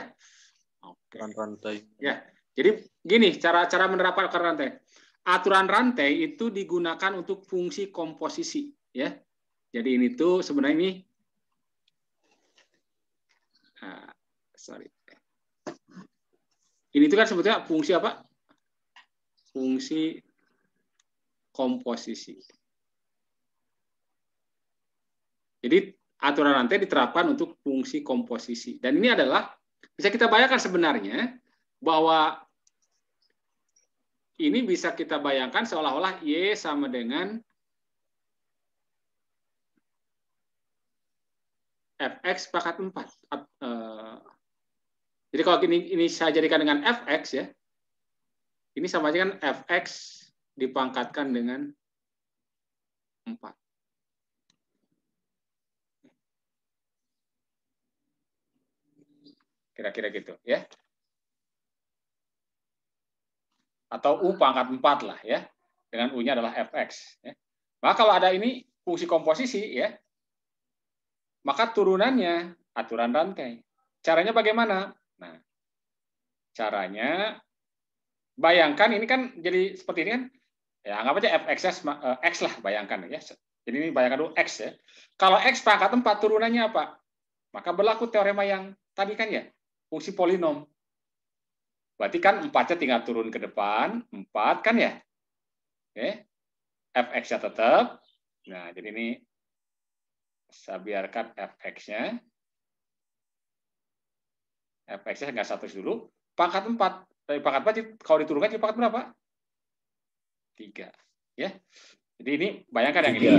Oke. rantai. Ya. Jadi gini cara-cara menerapkan rantai. Aturan rantai itu digunakan untuk fungsi komposisi ya. Jadi ini tuh sebenarnya ini nah, sorry. Ini tuh kan sebetulnya fungsi apa? Fungsi komposisi. Jadi aturan rantai diterapkan untuk fungsi komposisi. Dan ini adalah bisa kita bayangkan sebenarnya bahwa ini bisa kita bayangkan seolah-olah Y sama dengan fx pangkat 4. Eh, jadi kalau ini, ini saya jadikan dengan fx ya, ini sama dengan fx dipangkatkan dengan 4. Kira-kira gitu ya. Atau U pangkat 4 lah ya. Dengan U-nya adalah Fx. Ya. Maka kalau ada ini fungsi komposisi ya, maka turunannya aturan rantai. Caranya bagaimana? Nah, caranya bayangkan ini kan jadi seperti ini kan ya anggap aja fx eh, x lah bayangkan ya jadi ini bayangkan dulu x ya kalau x pangkat 4 turunannya apa maka berlaku teorema yang tadi kan ya fungsi polinom. Berarti kan 4 tinggal turun ke depan, 4 kan ya? Oke. fx-nya tetap. Nah, jadi ini saya biarkan fx-nya. fx-nya nggak satu dulu. Pangkat 4. Tapi pangkat 4, kalau diturunkan jadi pangkat berapa? 3. Ya. Jadi ini bayangkan yang ini.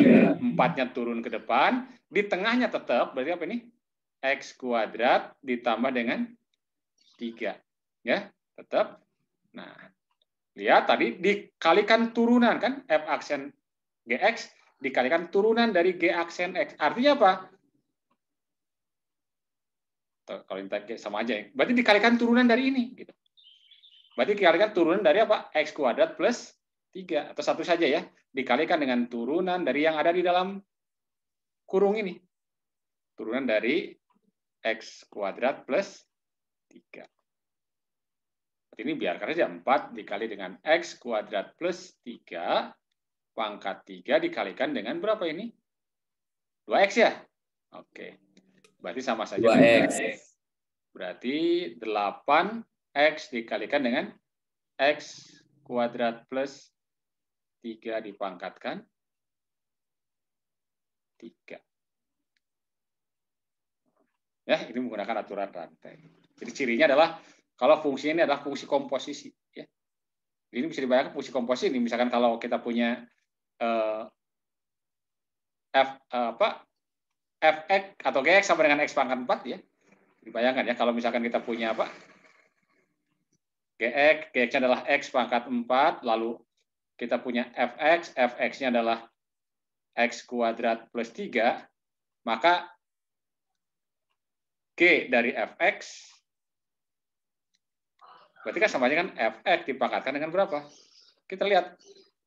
empatnya turun ke depan. Di tengahnya tetap. Berarti apa ini? X kuadrat ditambah dengan 3. Ya, tetap. Nah, lihat tadi dikalikan turunan kan F aksen GX dikalikan turunan dari G aksen X. Artinya apa? kalau minta G sama aja ya. Berarti dikalikan turunan dari ini. Gitu. Berarti dikalikan turunan dari apa? X kuadrat plus 3. Atau satu saja ya. Dikalikan dengan turunan dari yang ada di dalam kurung ini. Turunan dari X kuadrat plus 3. Ini biarkan saja 4 dikali dengan X kuadrat plus 3, pangkat 3 dikalikan dengan berapa ini? 2X ya? Oke. Berarti sama saja. 2X. X. Berarti 8X dikalikan dengan X kuadrat plus 3 dipangkatkan 3. Ya, ini menggunakan aturan rantai. Jadi cirinya adalah kalau fungsi ini adalah fungsi komposisi. Ya. Ini bisa dibayangkan fungsi komposisi ini. Misalkan kalau kita punya uh, f uh, apa fx atau gx sama dengan x pangkat 4 ya. Dibayangkan ya kalau misalkan kita punya apa gx, gx-nya adalah x pangkat 4, lalu kita punya fx, fx-nya adalah x kuadrat plus 3, maka G dari Fx, berarti kan sama aja kan Fx dipangkatkan dengan berapa? Kita lihat.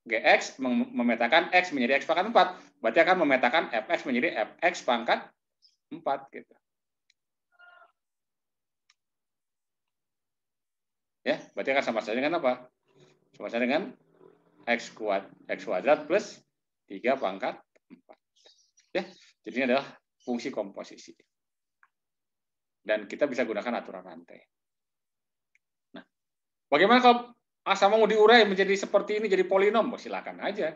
Gx memetakan X menjadi X pangkat 4. Berarti akan memetakan Fx menjadi Fx pangkat 4. Gitu. Ya, berarti akan sama saja dengan apa? Sama saja dengan X kuat, X kuadrat plus 3 pangkat 4. Ya, jadi ini adalah fungsi komposisi dan kita bisa gunakan aturan rantai. Nah, bagaimana kalau asam mau diurai menjadi seperti ini jadi polinom? Oh, silakan aja.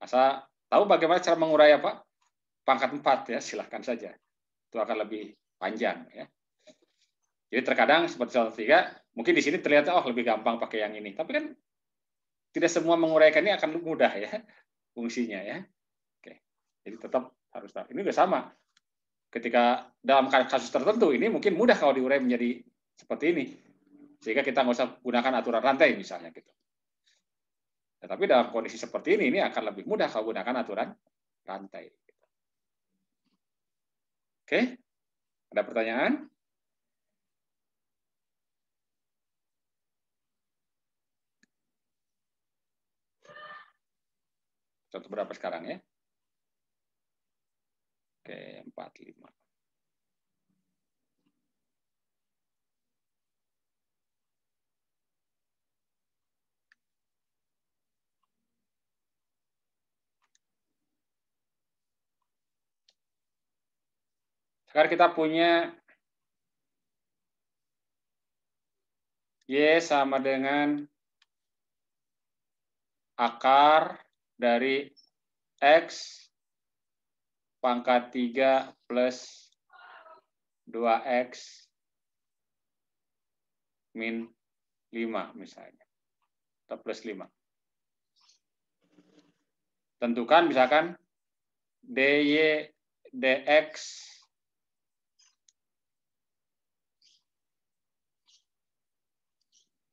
Asa tahu bagaimana cara mengurai apa? Pangkat 4 ya, silakan saja. Itu akan lebih panjang ya. Jadi terkadang seperti soal tiga, mungkin di sini terlihat oh lebih gampang pakai yang ini. Tapi kan tidak semua menguraikan ini akan mudah ya fungsinya ya. Oke. Jadi tetap harus tahu. Ini udah sama ketika dalam kasus tertentu ini mungkin mudah kalau diurai menjadi seperti ini sehingga kita nggak usah gunakan aturan rantai misalnya gitu. Tetapi dalam kondisi seperti ini ini akan lebih mudah kalau gunakan aturan rantai. Oke, ada pertanyaan? Contoh berapa sekarang ya? empat 45. Sekarang kita punya Y sama dengan akar dari X pangkat 3 plus 2x min 5 misalnya. Atau plus 5. Tentukan misalkan dy dx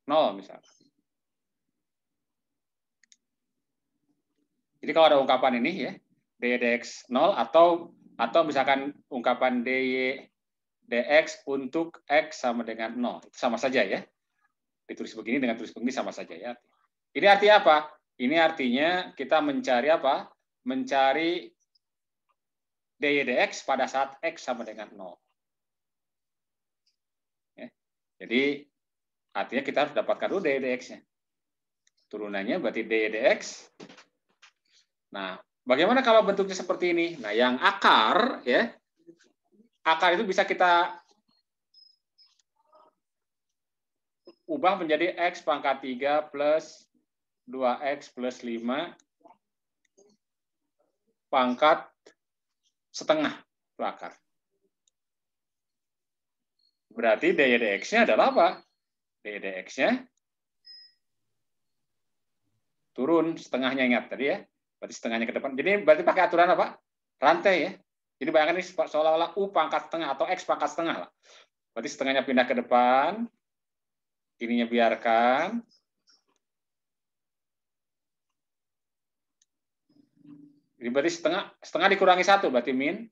nol misalkan. Jadi kalau ada ungkapan ini ya, dy dx 0 atau atau misalkan ungkapan dy dx untuk x sama dengan 0. Itu sama saja ya. Ditulis begini dengan tulis begini sama saja ya. Ini artinya apa? Ini artinya kita mencari apa? Mencari dy dx pada saat x sama dengan 0. Ya. Jadi artinya kita harus dapatkan dulu dy dx-nya. Turunannya berarti dy dx. Nah, Bagaimana kalau bentuknya seperti ini? Nah, yang akar ya. Akar itu bisa kita ubah menjadi X pangkat 3 plus 2X plus 5 pangkat setengah akar. Berarti dy dx-nya adalah apa? dy dx-nya turun setengahnya ingat tadi ya. Berarti setengahnya ke depan. Jadi berarti pakai aturan apa? Rantai ya. Jadi bayangkan ini seolah-olah U pangkat setengah atau X pangkat setengah lah. Berarti setengahnya pindah ke depan, ininya biarkan. Jadi berarti setengah, setengah dikurangi satu, berarti min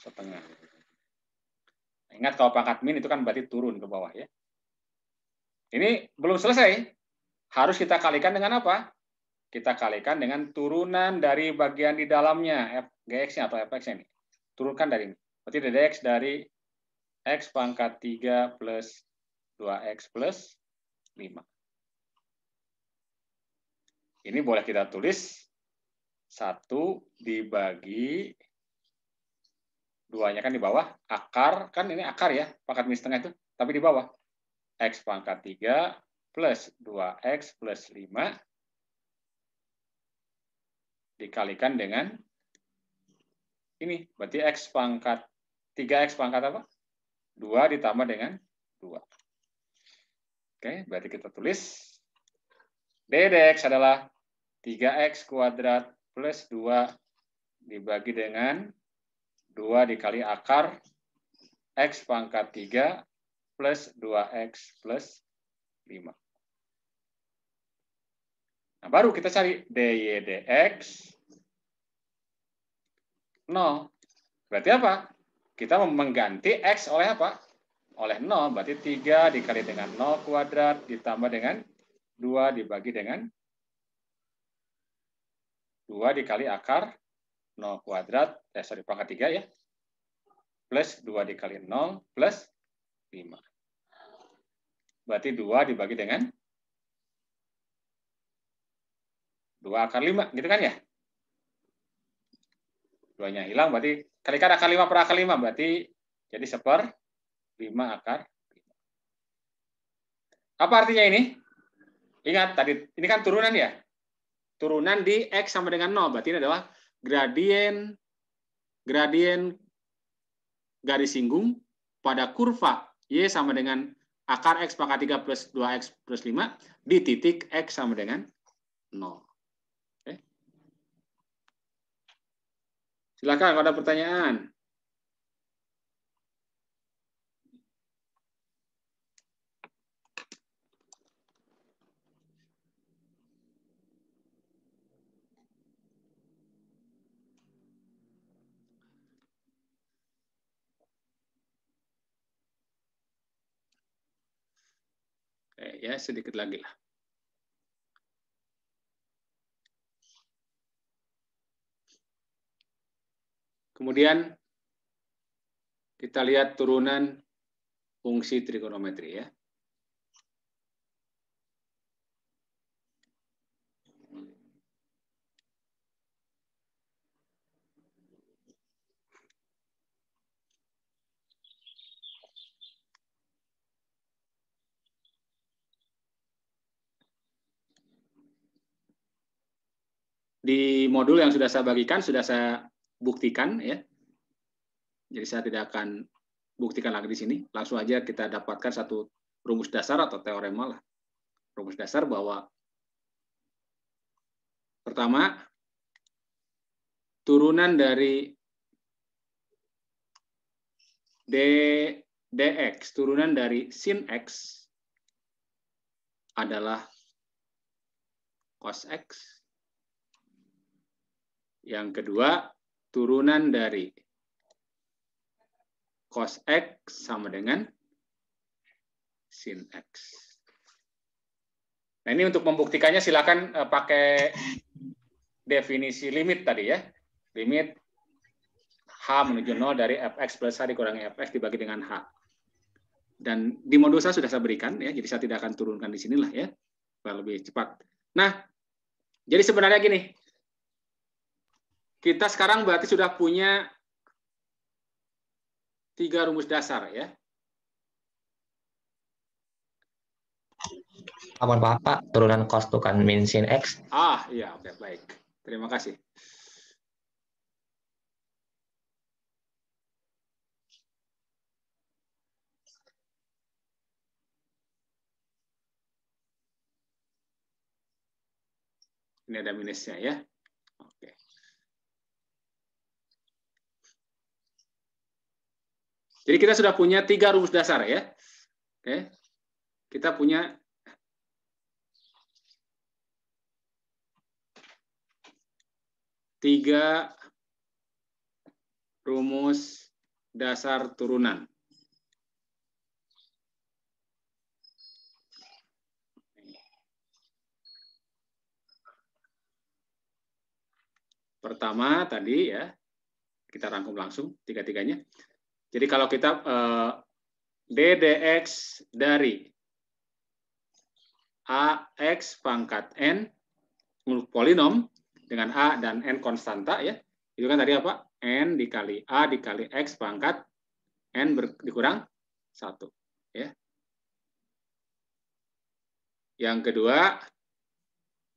setengah. Nah, ingat kalau pangkat min itu kan berarti turun ke bawah ya. Ini belum selesai. Harus kita kalikan dengan apa? kita kalikan dengan turunan dari bagian di dalamnya, gx-nya atau fx-nya ini. Turunkan dari ini. Berarti dx dari x pangkat 3 plus 2x plus 5. Ini boleh kita tulis 1 dibagi 2-nya kan di bawah. Akar, kan ini akar ya, pangkat minus setengah itu. Tapi di bawah. x pangkat 3 plus 2x plus 5 dikalikan dengan ini. Berarti X pangkat 3X pangkat apa? 2 ditambah dengan 2. Oke, berarti kita tulis D dx adalah 3X kuadrat plus 2 dibagi dengan 2 dikali akar X pangkat 3 plus 2X plus 5. Nah, baru kita cari dy dx 0. Berarti apa? Kita mengganti x oleh apa? Oleh 0, berarti 3 dikali dengan 0 kuadrat ditambah dengan 2 dibagi dengan 2 dikali akar 0 kuadrat, eh sorry pangkat 3 ya, plus 2 dikali 0 plus 5. Berarti 2 dibagi dengan 2 akar 5, gitu kan ya? Duanya hilang, berarti kalikan akar 5 per akar 5, berarti jadi seper 5 akar 5. Apa artinya ini? Ingat, tadi ini kan turunan ya? Turunan di X sama dengan 0, berarti ini adalah gradien gradien garis singgung pada kurva Y sama dengan akar X pangkat 3 plus 2X plus 5 di titik X sama dengan 0. Silakan kalau ada pertanyaan. Eh, ya sedikit lagi lah. Kemudian kita lihat turunan fungsi trigonometri ya. Di modul yang sudah saya bagikan, sudah saya buktikan ya. Jadi saya tidak akan buktikan lagi di sini. Langsung aja kita dapatkan satu rumus dasar atau teorema lah. Rumus dasar bahwa pertama turunan dari d dx turunan dari sin x adalah cos x. Yang kedua, turunan dari cos X sama dengan sin X. Nah ini untuk membuktikannya silakan eh, pakai definisi limit tadi ya. Limit H menuju 0 dari fx plus H dikurangi fx dibagi dengan H. Dan di modul saya sudah saya berikan, ya, jadi saya tidak akan turunkan di sinilah ya, supaya lebih cepat. Nah, jadi sebenarnya gini, kita sekarang berarti sudah punya tiga rumus dasar ya. Aman Bapak, turunan cos itu kan min sin X. Ah, iya, oke, okay, baik. Terima kasih. Ini ada minusnya ya. Jadi kita sudah punya tiga rumus dasar ya. Oke. Kita punya tiga rumus dasar turunan. Pertama tadi ya, kita rangkum langsung tiga-tiganya. Jadi kalau kita uh, d dx dari ax pangkat n polinom dengan a dan n konstanta ya. Itu kan tadi apa? n dikali a dikali x pangkat n ber, dikurang satu ya. Yang kedua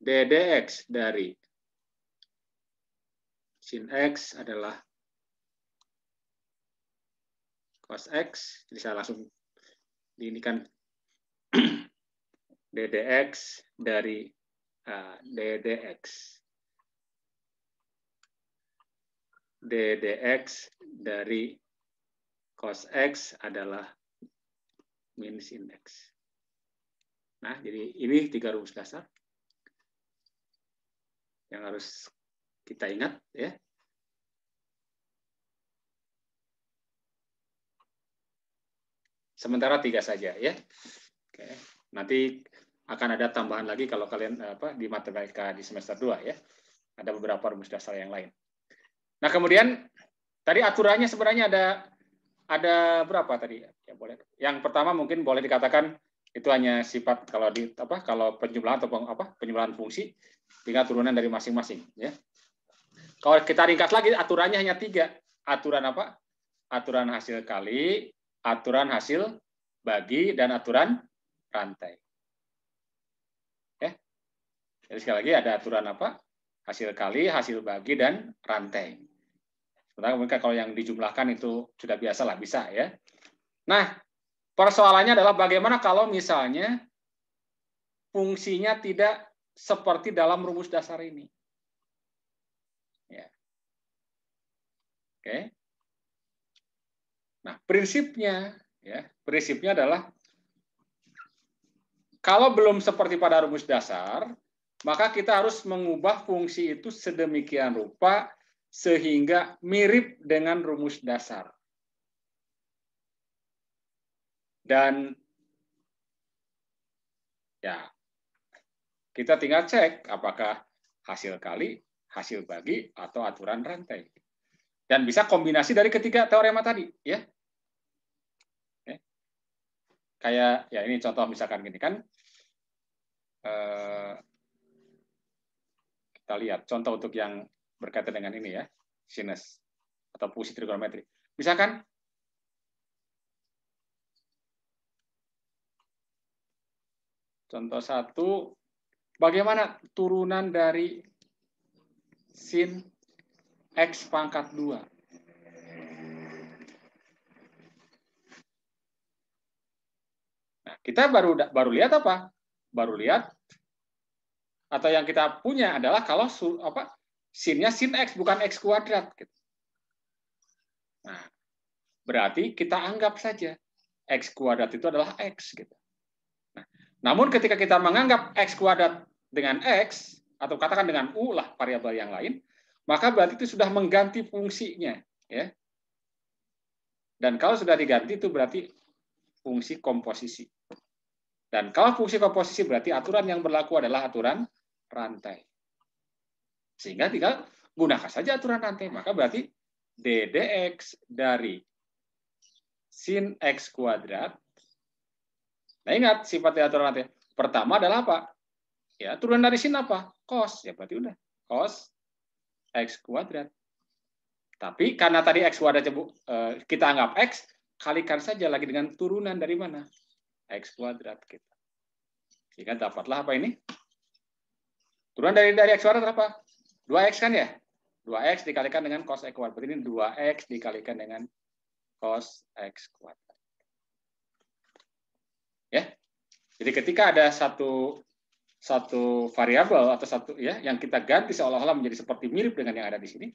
ddx dari sin x adalah cos X, jadi saya langsung kan DDX dari uh, eh, DDX. DDX dari cos X adalah minus index Nah, jadi ini tiga rumus dasar yang harus kita ingat ya. Sementara tiga saja ya. Oke. Nanti akan ada tambahan lagi kalau kalian apa di matematika di semester 2 ya. Ada beberapa rumus dasar yang lain. Nah, kemudian tadi aturannya sebenarnya ada ada berapa tadi ya boleh yang pertama mungkin boleh dikatakan itu hanya sifat kalau di apa kalau penjumlahan atau apa penjumlahan fungsi tinggal turunan dari masing-masing ya kalau kita ringkas lagi aturannya hanya tiga aturan apa aturan hasil kali aturan hasil bagi dan aturan rantai. Ya. Jadi sekali lagi ada aturan apa? Hasil kali, hasil bagi, dan rantai. Sementara mungkin kalau yang dijumlahkan itu sudah biasa lah, bisa ya. Nah, persoalannya adalah bagaimana kalau misalnya fungsinya tidak seperti dalam rumus dasar ini. Ya. Oke. Nah, prinsipnya ya, prinsipnya adalah kalau belum seperti pada rumus dasar, maka kita harus mengubah fungsi itu sedemikian rupa sehingga mirip dengan rumus dasar. Dan ya, kita tinggal cek apakah hasil kali, hasil bagi atau aturan rantai. Dan bisa kombinasi dari ketiga teorema tadi, ya kayak ya ini contoh misalkan gini kan eh, kita lihat contoh untuk yang berkaitan dengan ini ya sinus atau fungsi trigonometri misalkan contoh satu bagaimana turunan dari sin x pangkat 2 Nah, kita baru baru lihat apa? Baru lihat atau yang kita punya adalah kalau apa sinnya sin x bukan x kuadrat. Gitu. Nah, berarti kita anggap saja x kuadrat itu adalah x. Gitu. Nah, namun ketika kita menganggap x kuadrat dengan x atau katakan dengan u lah variabel yang lain, maka berarti itu sudah mengganti fungsinya, ya. Dan kalau sudah diganti itu berarti fungsi komposisi. Dan kalau fungsi komposisi berarti aturan yang berlaku adalah aturan rantai. Sehingga tinggal gunakan saja aturan rantai. Maka berarti ddx dari sin x kuadrat. Nah ingat sifatnya aturan rantai. Pertama adalah apa? Ya, turunan dari sin apa? Cos. Ya berarti udah cos x kuadrat. Tapi karena tadi x kuadrat eh, kita anggap x, kalikan saja lagi dengan turunan dari mana? x kuadrat kita. Sehingga dapatlah apa ini? Turunan dari dari x kuadrat apa? 2x kan ya? 2x dikalikan dengan cos x kuadrat. ini 2x dikalikan dengan cos x kuadrat. Ya. Jadi ketika ada satu satu variabel atau satu ya yang kita ganti seolah-olah menjadi seperti mirip dengan yang ada di sini,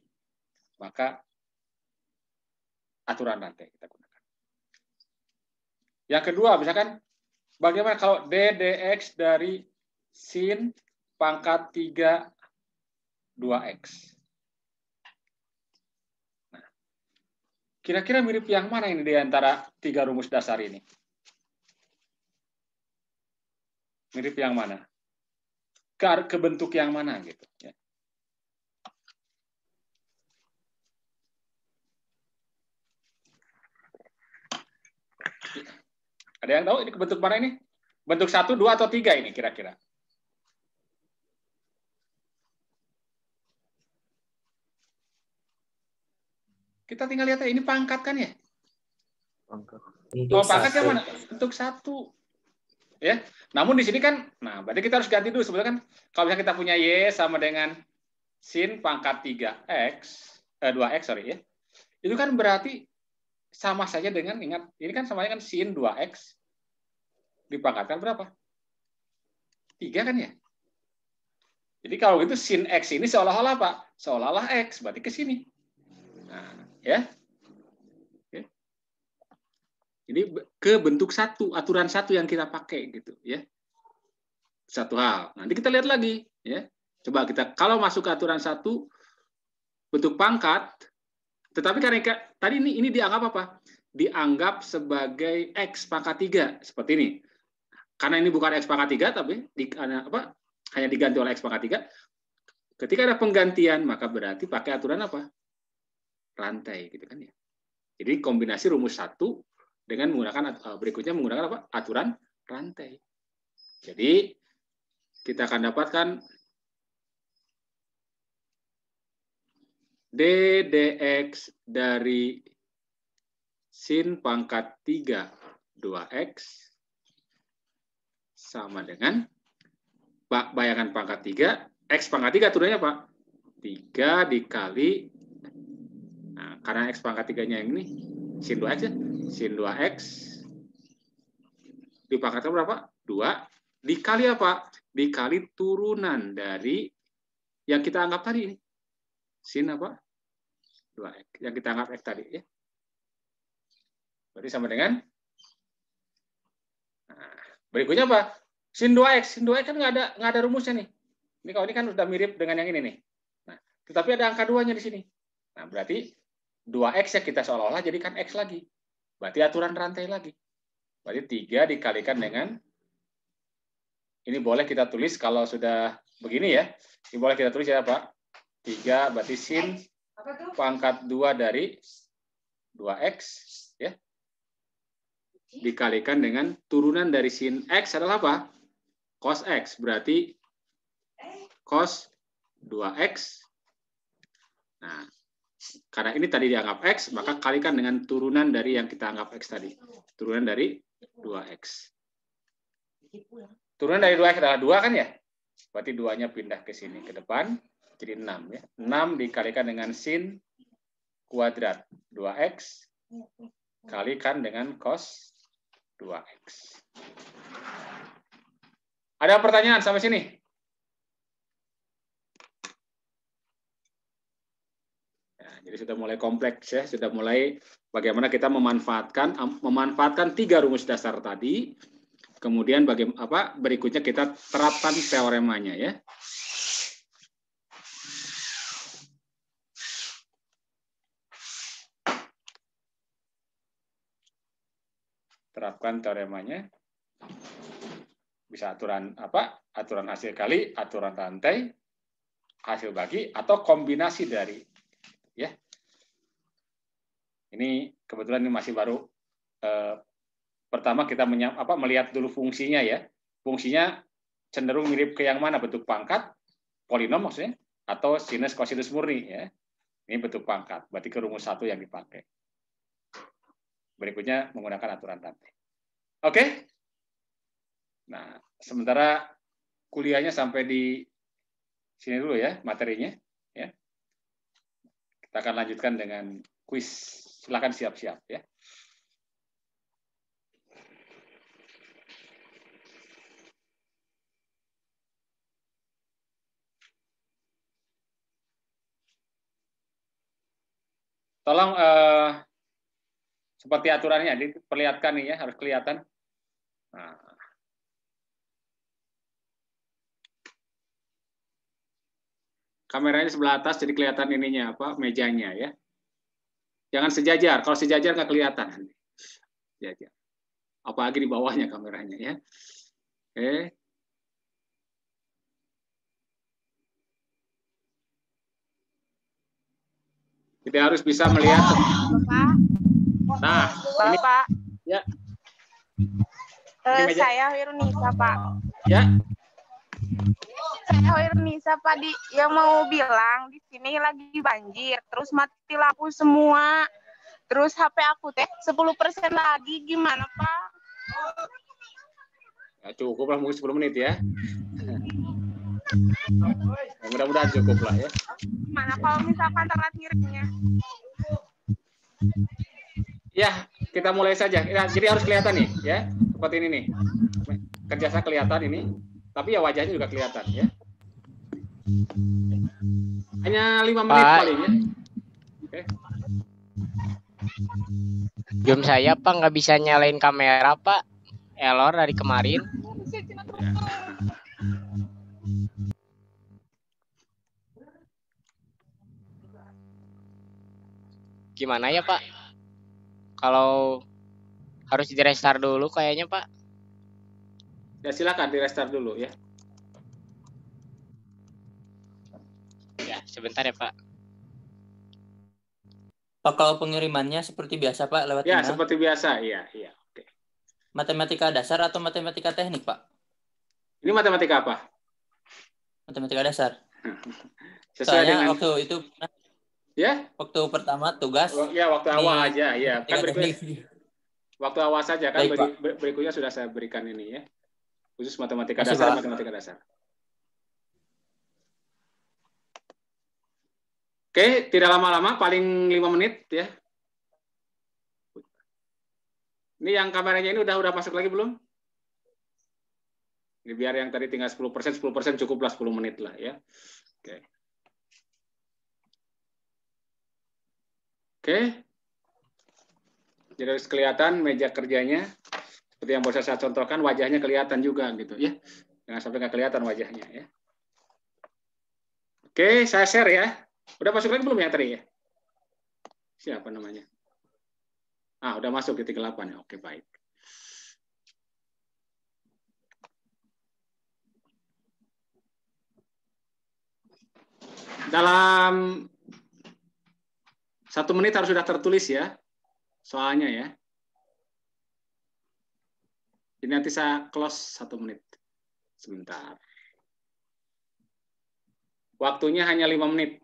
maka aturan rantai kita gunakan. Yang kedua, misalkan bagaimana kalau D, DX dari sin pangkat 3 2X. Nah, kira-kira nah, mirip yang mana ini di antara tiga rumus dasar ini? Mirip yang mana? Ke, ke bentuk yang mana gitu. Ya. Ada yang tahu ini bentuk mana ini? Bentuk satu, dua, atau tiga ini kira-kira? Kita tinggal lihat ya ini pangkat kan ya? Pangkat. oh, pangkat yang mana? Bentuk satu. Ya. Namun di sini kan, nah berarti kita harus ganti dulu sebetulnya kan kalau misalnya kita punya y sama dengan sin pangkat 3x eh x sorry ya. Itu kan berarti sama saja dengan ingat ini kan samanya kan sin 2x dipangkatkan berapa? 3 kan ya? Jadi kalau gitu sin x ini seolah-olah apa? seolah-olah x berarti ke sini. Nah, ya. Oke. Jadi ke bentuk satu, aturan satu yang kita pakai gitu, ya. Satu hal. Nanti kita lihat lagi, ya. Coba kita kalau masuk ke aturan satu bentuk pangkat tetapi karena tadi ini ini dianggap apa? Dianggap sebagai x pangkat 3 seperti ini. Karena ini bukan x pangkat 3 tapi di, apa? hanya diganti oleh x pangkat 3. Ketika ada penggantian maka berarti pakai aturan apa? Rantai gitu kan ya. Jadi kombinasi rumus satu dengan menggunakan eh, berikutnya menggunakan apa? aturan rantai. Jadi kita akan dapatkan D dx dari sin pangkat 3 2x sama dengan Pak bayangan pangkat 3, x pangkat 3 turunnya Pak. 3 dikali, nah, karena x pangkat 3-nya yang ini, sin 2x ya, sin 2x dipangkatkan berapa? 2 dikali apa? Dikali turunan dari yang kita anggap tadi ini sin apa? 2x. Yang kita anggap x tadi ya. Berarti sama dengan nah, berikutnya apa? Sin 2x. Sin 2x kan nggak ada nggak ada rumusnya nih. Ini kalau ini kan udah mirip dengan yang ini nih. Nah, tetapi ada angka nya di sini. Nah, berarti 2x ya kita seolah-olah jadikan x lagi. Berarti aturan rantai lagi. Berarti 3 dikalikan dengan ini boleh kita tulis kalau sudah begini ya. Ini boleh kita tulis ya Pak. 3 berarti sin pangkat 2 dari 2x ya. Dikalikan dengan turunan dari sin x adalah apa? cos x. Berarti cos 2x. Nah, karena ini tadi dianggap x, maka kalikan dengan turunan dari yang kita anggap x tadi. Turunan dari 2x. Turunan dari 2x adalah 2 kan ya? Berarti 2-nya pindah ke sini, ke depan. Jadi 6 ya. 6 dikalikan dengan sin kuadrat 2x kalikan dengan cos 2x. Ada pertanyaan sampai sini? Ya, jadi sudah mulai kompleks ya, sudah mulai bagaimana kita memanfaatkan memanfaatkan tiga rumus dasar tadi. Kemudian bagaimana berikutnya kita terapkan teoremanya ya. terapkan teoremanya bisa aturan apa aturan hasil kali aturan rantai hasil bagi atau kombinasi dari ya ini kebetulan ini masih baru eh, pertama kita menyam, apa, melihat dulu fungsinya ya fungsinya cenderung mirip ke yang mana bentuk pangkat polinom maksudnya atau sinus kosinus murni ya ini bentuk pangkat berarti ke rumus satu yang dipakai Berikutnya menggunakan aturan rantai. Oke? Nah, sementara kuliahnya sampai di sini dulu ya materinya ya. Kita akan lanjutkan dengan kuis. Silakan siap-siap ya. Tolong uh, seperti aturannya diperlihatkan nih ya harus kelihatan. Nah. Kameranya sebelah atas jadi kelihatan ininya apa mejanya ya. Jangan sejajar, kalau sejajar nggak kelihatan. Sejajar. lagi di bawahnya kameranya ya. Oke. Jadi harus bisa melihat. Nah, ini Pak. Ya. Eh, ini saya Wirunisa, Pak. Ya. Saya Wirunisa, Pak. Di, yang mau bilang di sini lagi banjir, terus mati lampu semua. Terus HP aku teh 10% lagi gimana, Pak? Ya, cukup lah mungkin 10 menit ya. ya Mudah-mudahan cukup lah ya. Mana kalau misalkan telat ngirimnya? Ya, kita mulai saja. Nah, jadi harus kelihatan nih, ya. Seperti ini nih. Kerjasa kelihatan ini, tapi ya wajahnya juga kelihatan, ya. Hanya lima menit Pak. paling ya. Oke. Jom saya Pak nggak bisa nyalain kamera Pak. Elor dari kemarin. Gimana ya Pak? kalau harus di restart dulu kayaknya pak ya silakan di restart dulu ya ya sebentar ya pak oh, kalau pengirimannya seperti biasa pak lewat ya email. seperti biasa iya iya oke matematika dasar atau matematika teknik pak ini matematika apa matematika dasar hmm. Sesuai Soalnya dengan... waktu itu pernah Ya? Waktu pertama tugas. Oh, ya, waktu di, awal aja. Ya, kan berikutnya. Waktu awal saja kan Baik, beri, berikutnya sudah saya berikan ini ya. Khusus matematika Masih, dasar, Pak. matematika dasar. Oke, tidak lama-lama, paling lima menit ya. Ini yang kameranya ini udah udah masuk lagi belum? Ini biar yang tadi tinggal 10%, 10% cukuplah 10 menit lah ya. Oke. Oke. Jadi harus kelihatan meja kerjanya. Seperti yang boleh saya contohkan, wajahnya kelihatan juga gitu ya. Jangan sampai nggak kelihatan wajahnya ya. Oke, saya share ya. Udah masuk lagi belum ya tadi ya? Siapa namanya? Ah, udah masuk titik 8. ya. Oke, baik. Dalam satu menit harus sudah tertulis ya, soalnya ya. Ini nanti saya close satu menit. Sebentar. Waktunya hanya lima menit.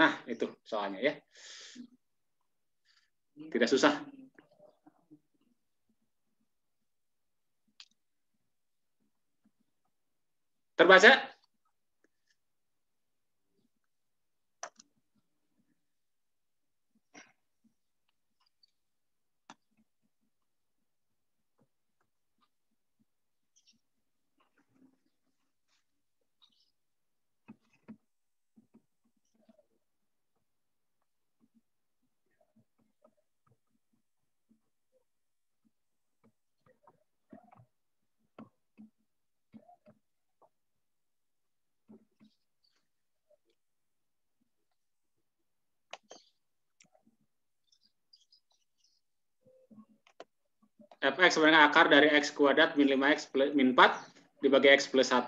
Nah, itu soalnya ya. Tidak susah. Terbaca? fx sebenarnya akar dari x kuadrat min 5x plus, min 4 dibagi x plus 1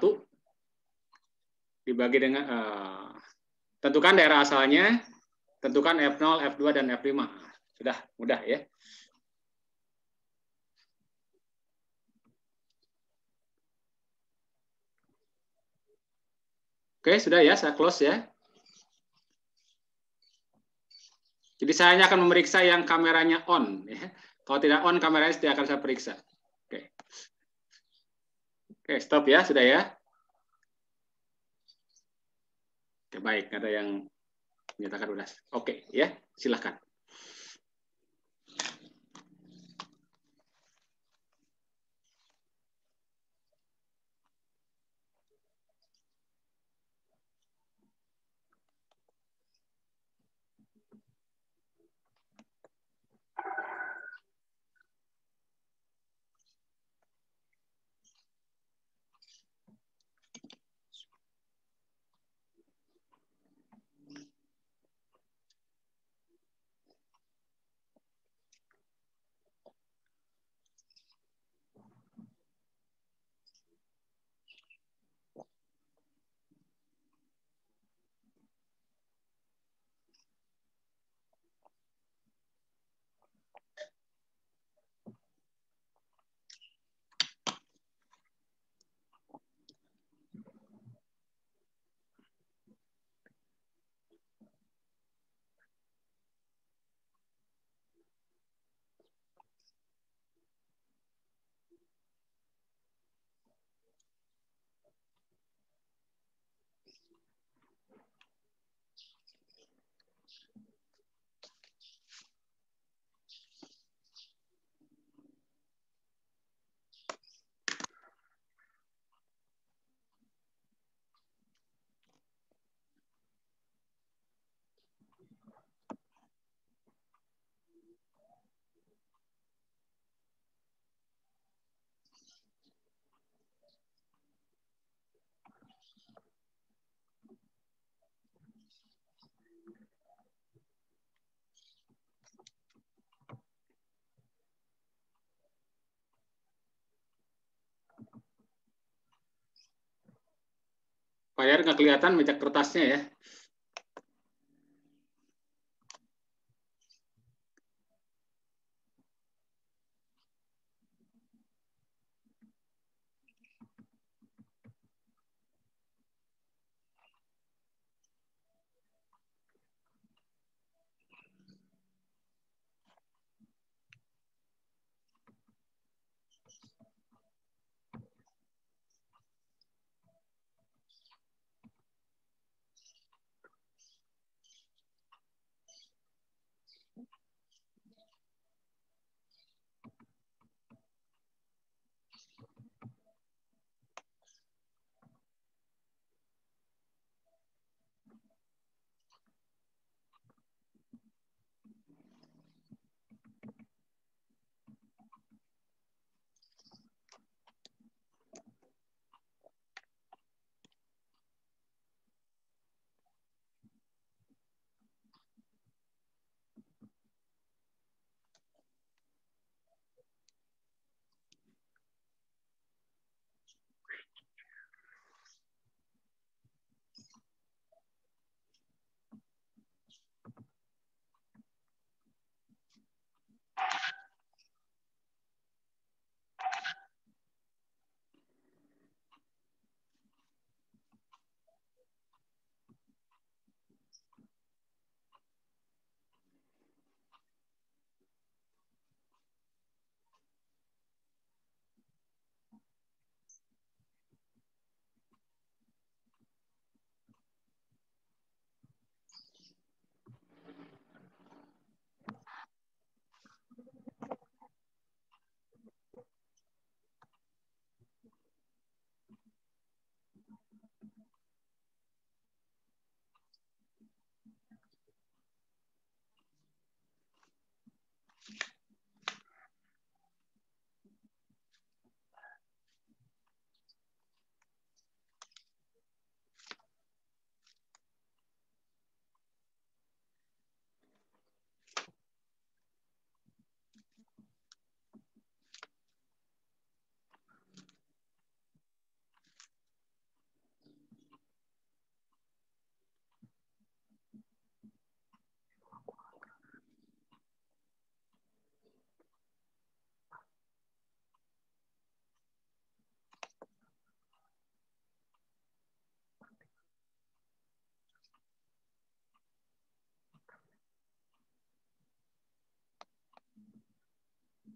dibagi dengan uh, tentukan daerah asalnya, tentukan F0, F2, dan F5. Sudah, mudah ya. Oke, sudah ya, saya close ya. Jadi saya hanya akan memeriksa yang kameranya on. Ya. Kalau tidak on kameranya SD akan saya periksa. Oke. Oke, stop ya, sudah ya. Oke, baik, ada yang menyatakan udah. Oke, ya, silahkan. Pak nggak kelihatan meja kertasnya ya.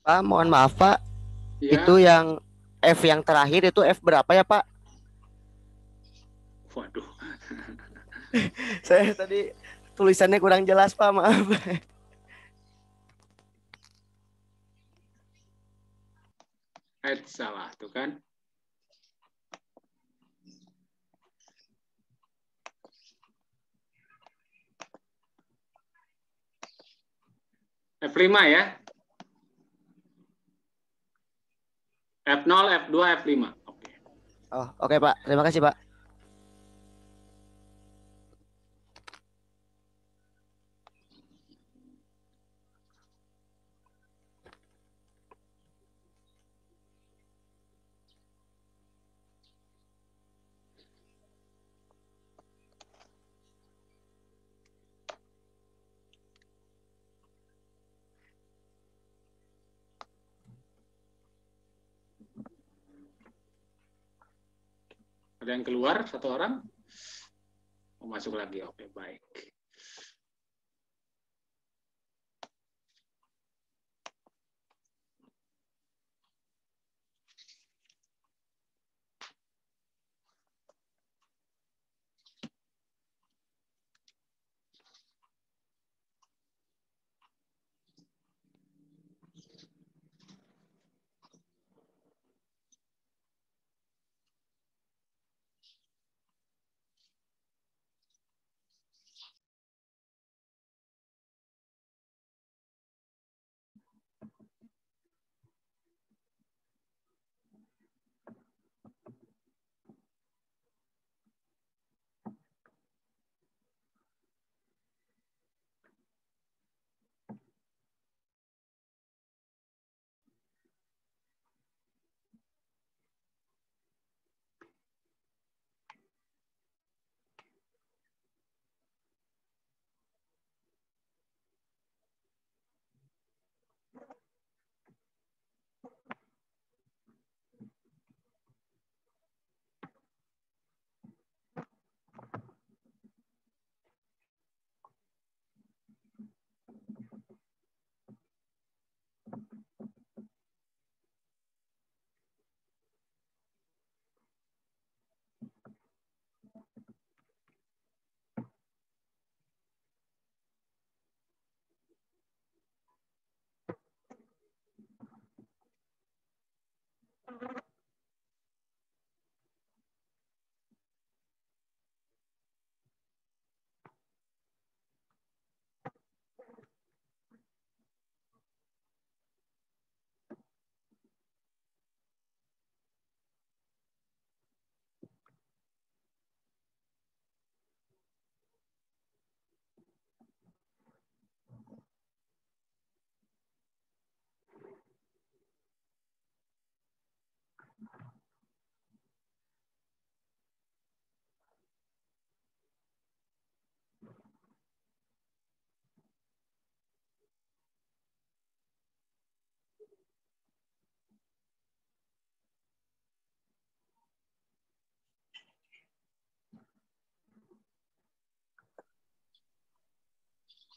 Pak, mohon maaf Pak. Ya. Itu yang F yang terakhir itu F berapa ya Pak? Waduh. Saya tadi tulisannya kurang jelas Pak, maaf. Eh, salah tuh kan? F5 ya. F0, F2, F5. Oke. Okay. Oh, oke okay, Pak. Terima kasih Pak. Ada yang keluar satu orang? Mau masuk lagi. Oke, baik.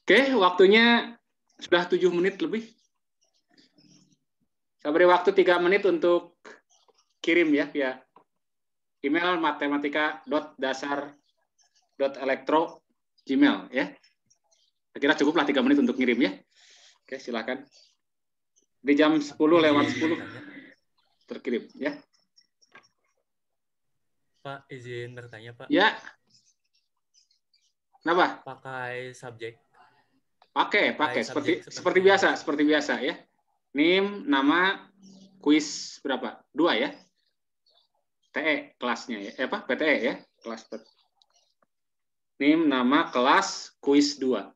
Oke, waktunya sudah tujuh menit lebih. Saya beri waktu tiga menit untuk kirim ya via email matematika. elektro gmail ya. Saya kira cukuplah tiga menit untuk ngirim ya. Oke, silakan. Di jam 10 iya, lewat iya, sepuluh iya. terkirim ya. Pak, izin bertanya, Pak. Ya. Kenapa? Pakai subjek Pakai, nah, pakai seperti seperti, seperti biasa, seperti biasa ya. NIM, nama, kuis berapa? Dua ya. TE kelasnya ya. Eh, apa? PTE ya, kelas per. NIM, nama, kelas, kuis dua.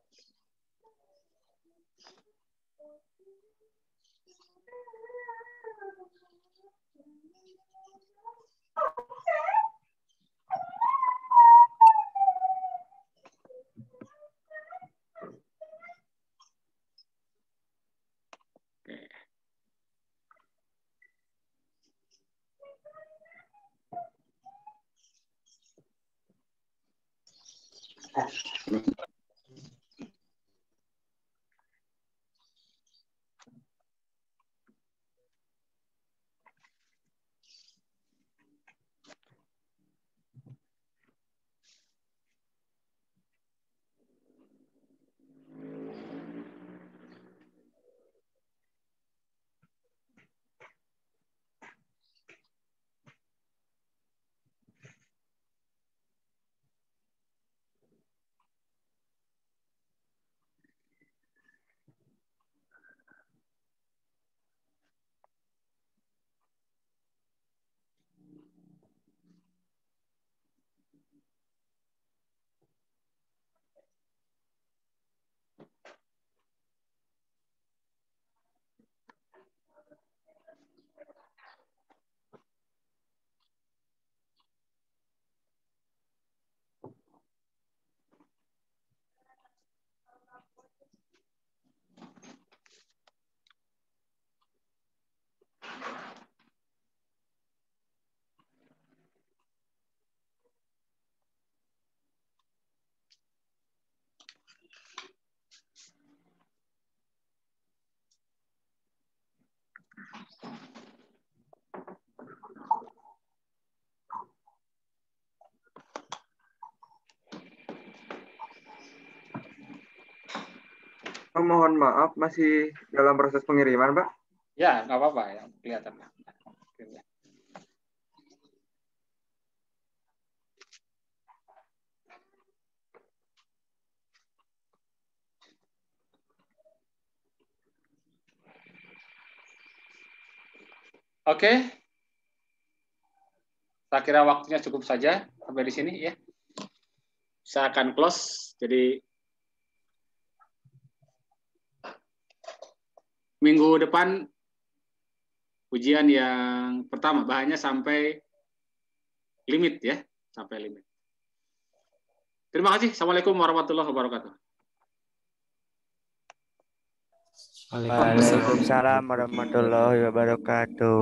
mohon maaf masih dalam proses pengiriman, Pak. Ya, nggak apa-apa ya, kelihatan. Oke. Saya kira waktunya cukup saja sampai di sini ya. Saya akan close. Jadi minggu depan ujian yang pertama bahannya sampai limit ya, sampai limit. Terima kasih. Assalamualaikum warahmatullahi wabarakatuh. Waalaikumsalam warahmatullahi wabarakatuh.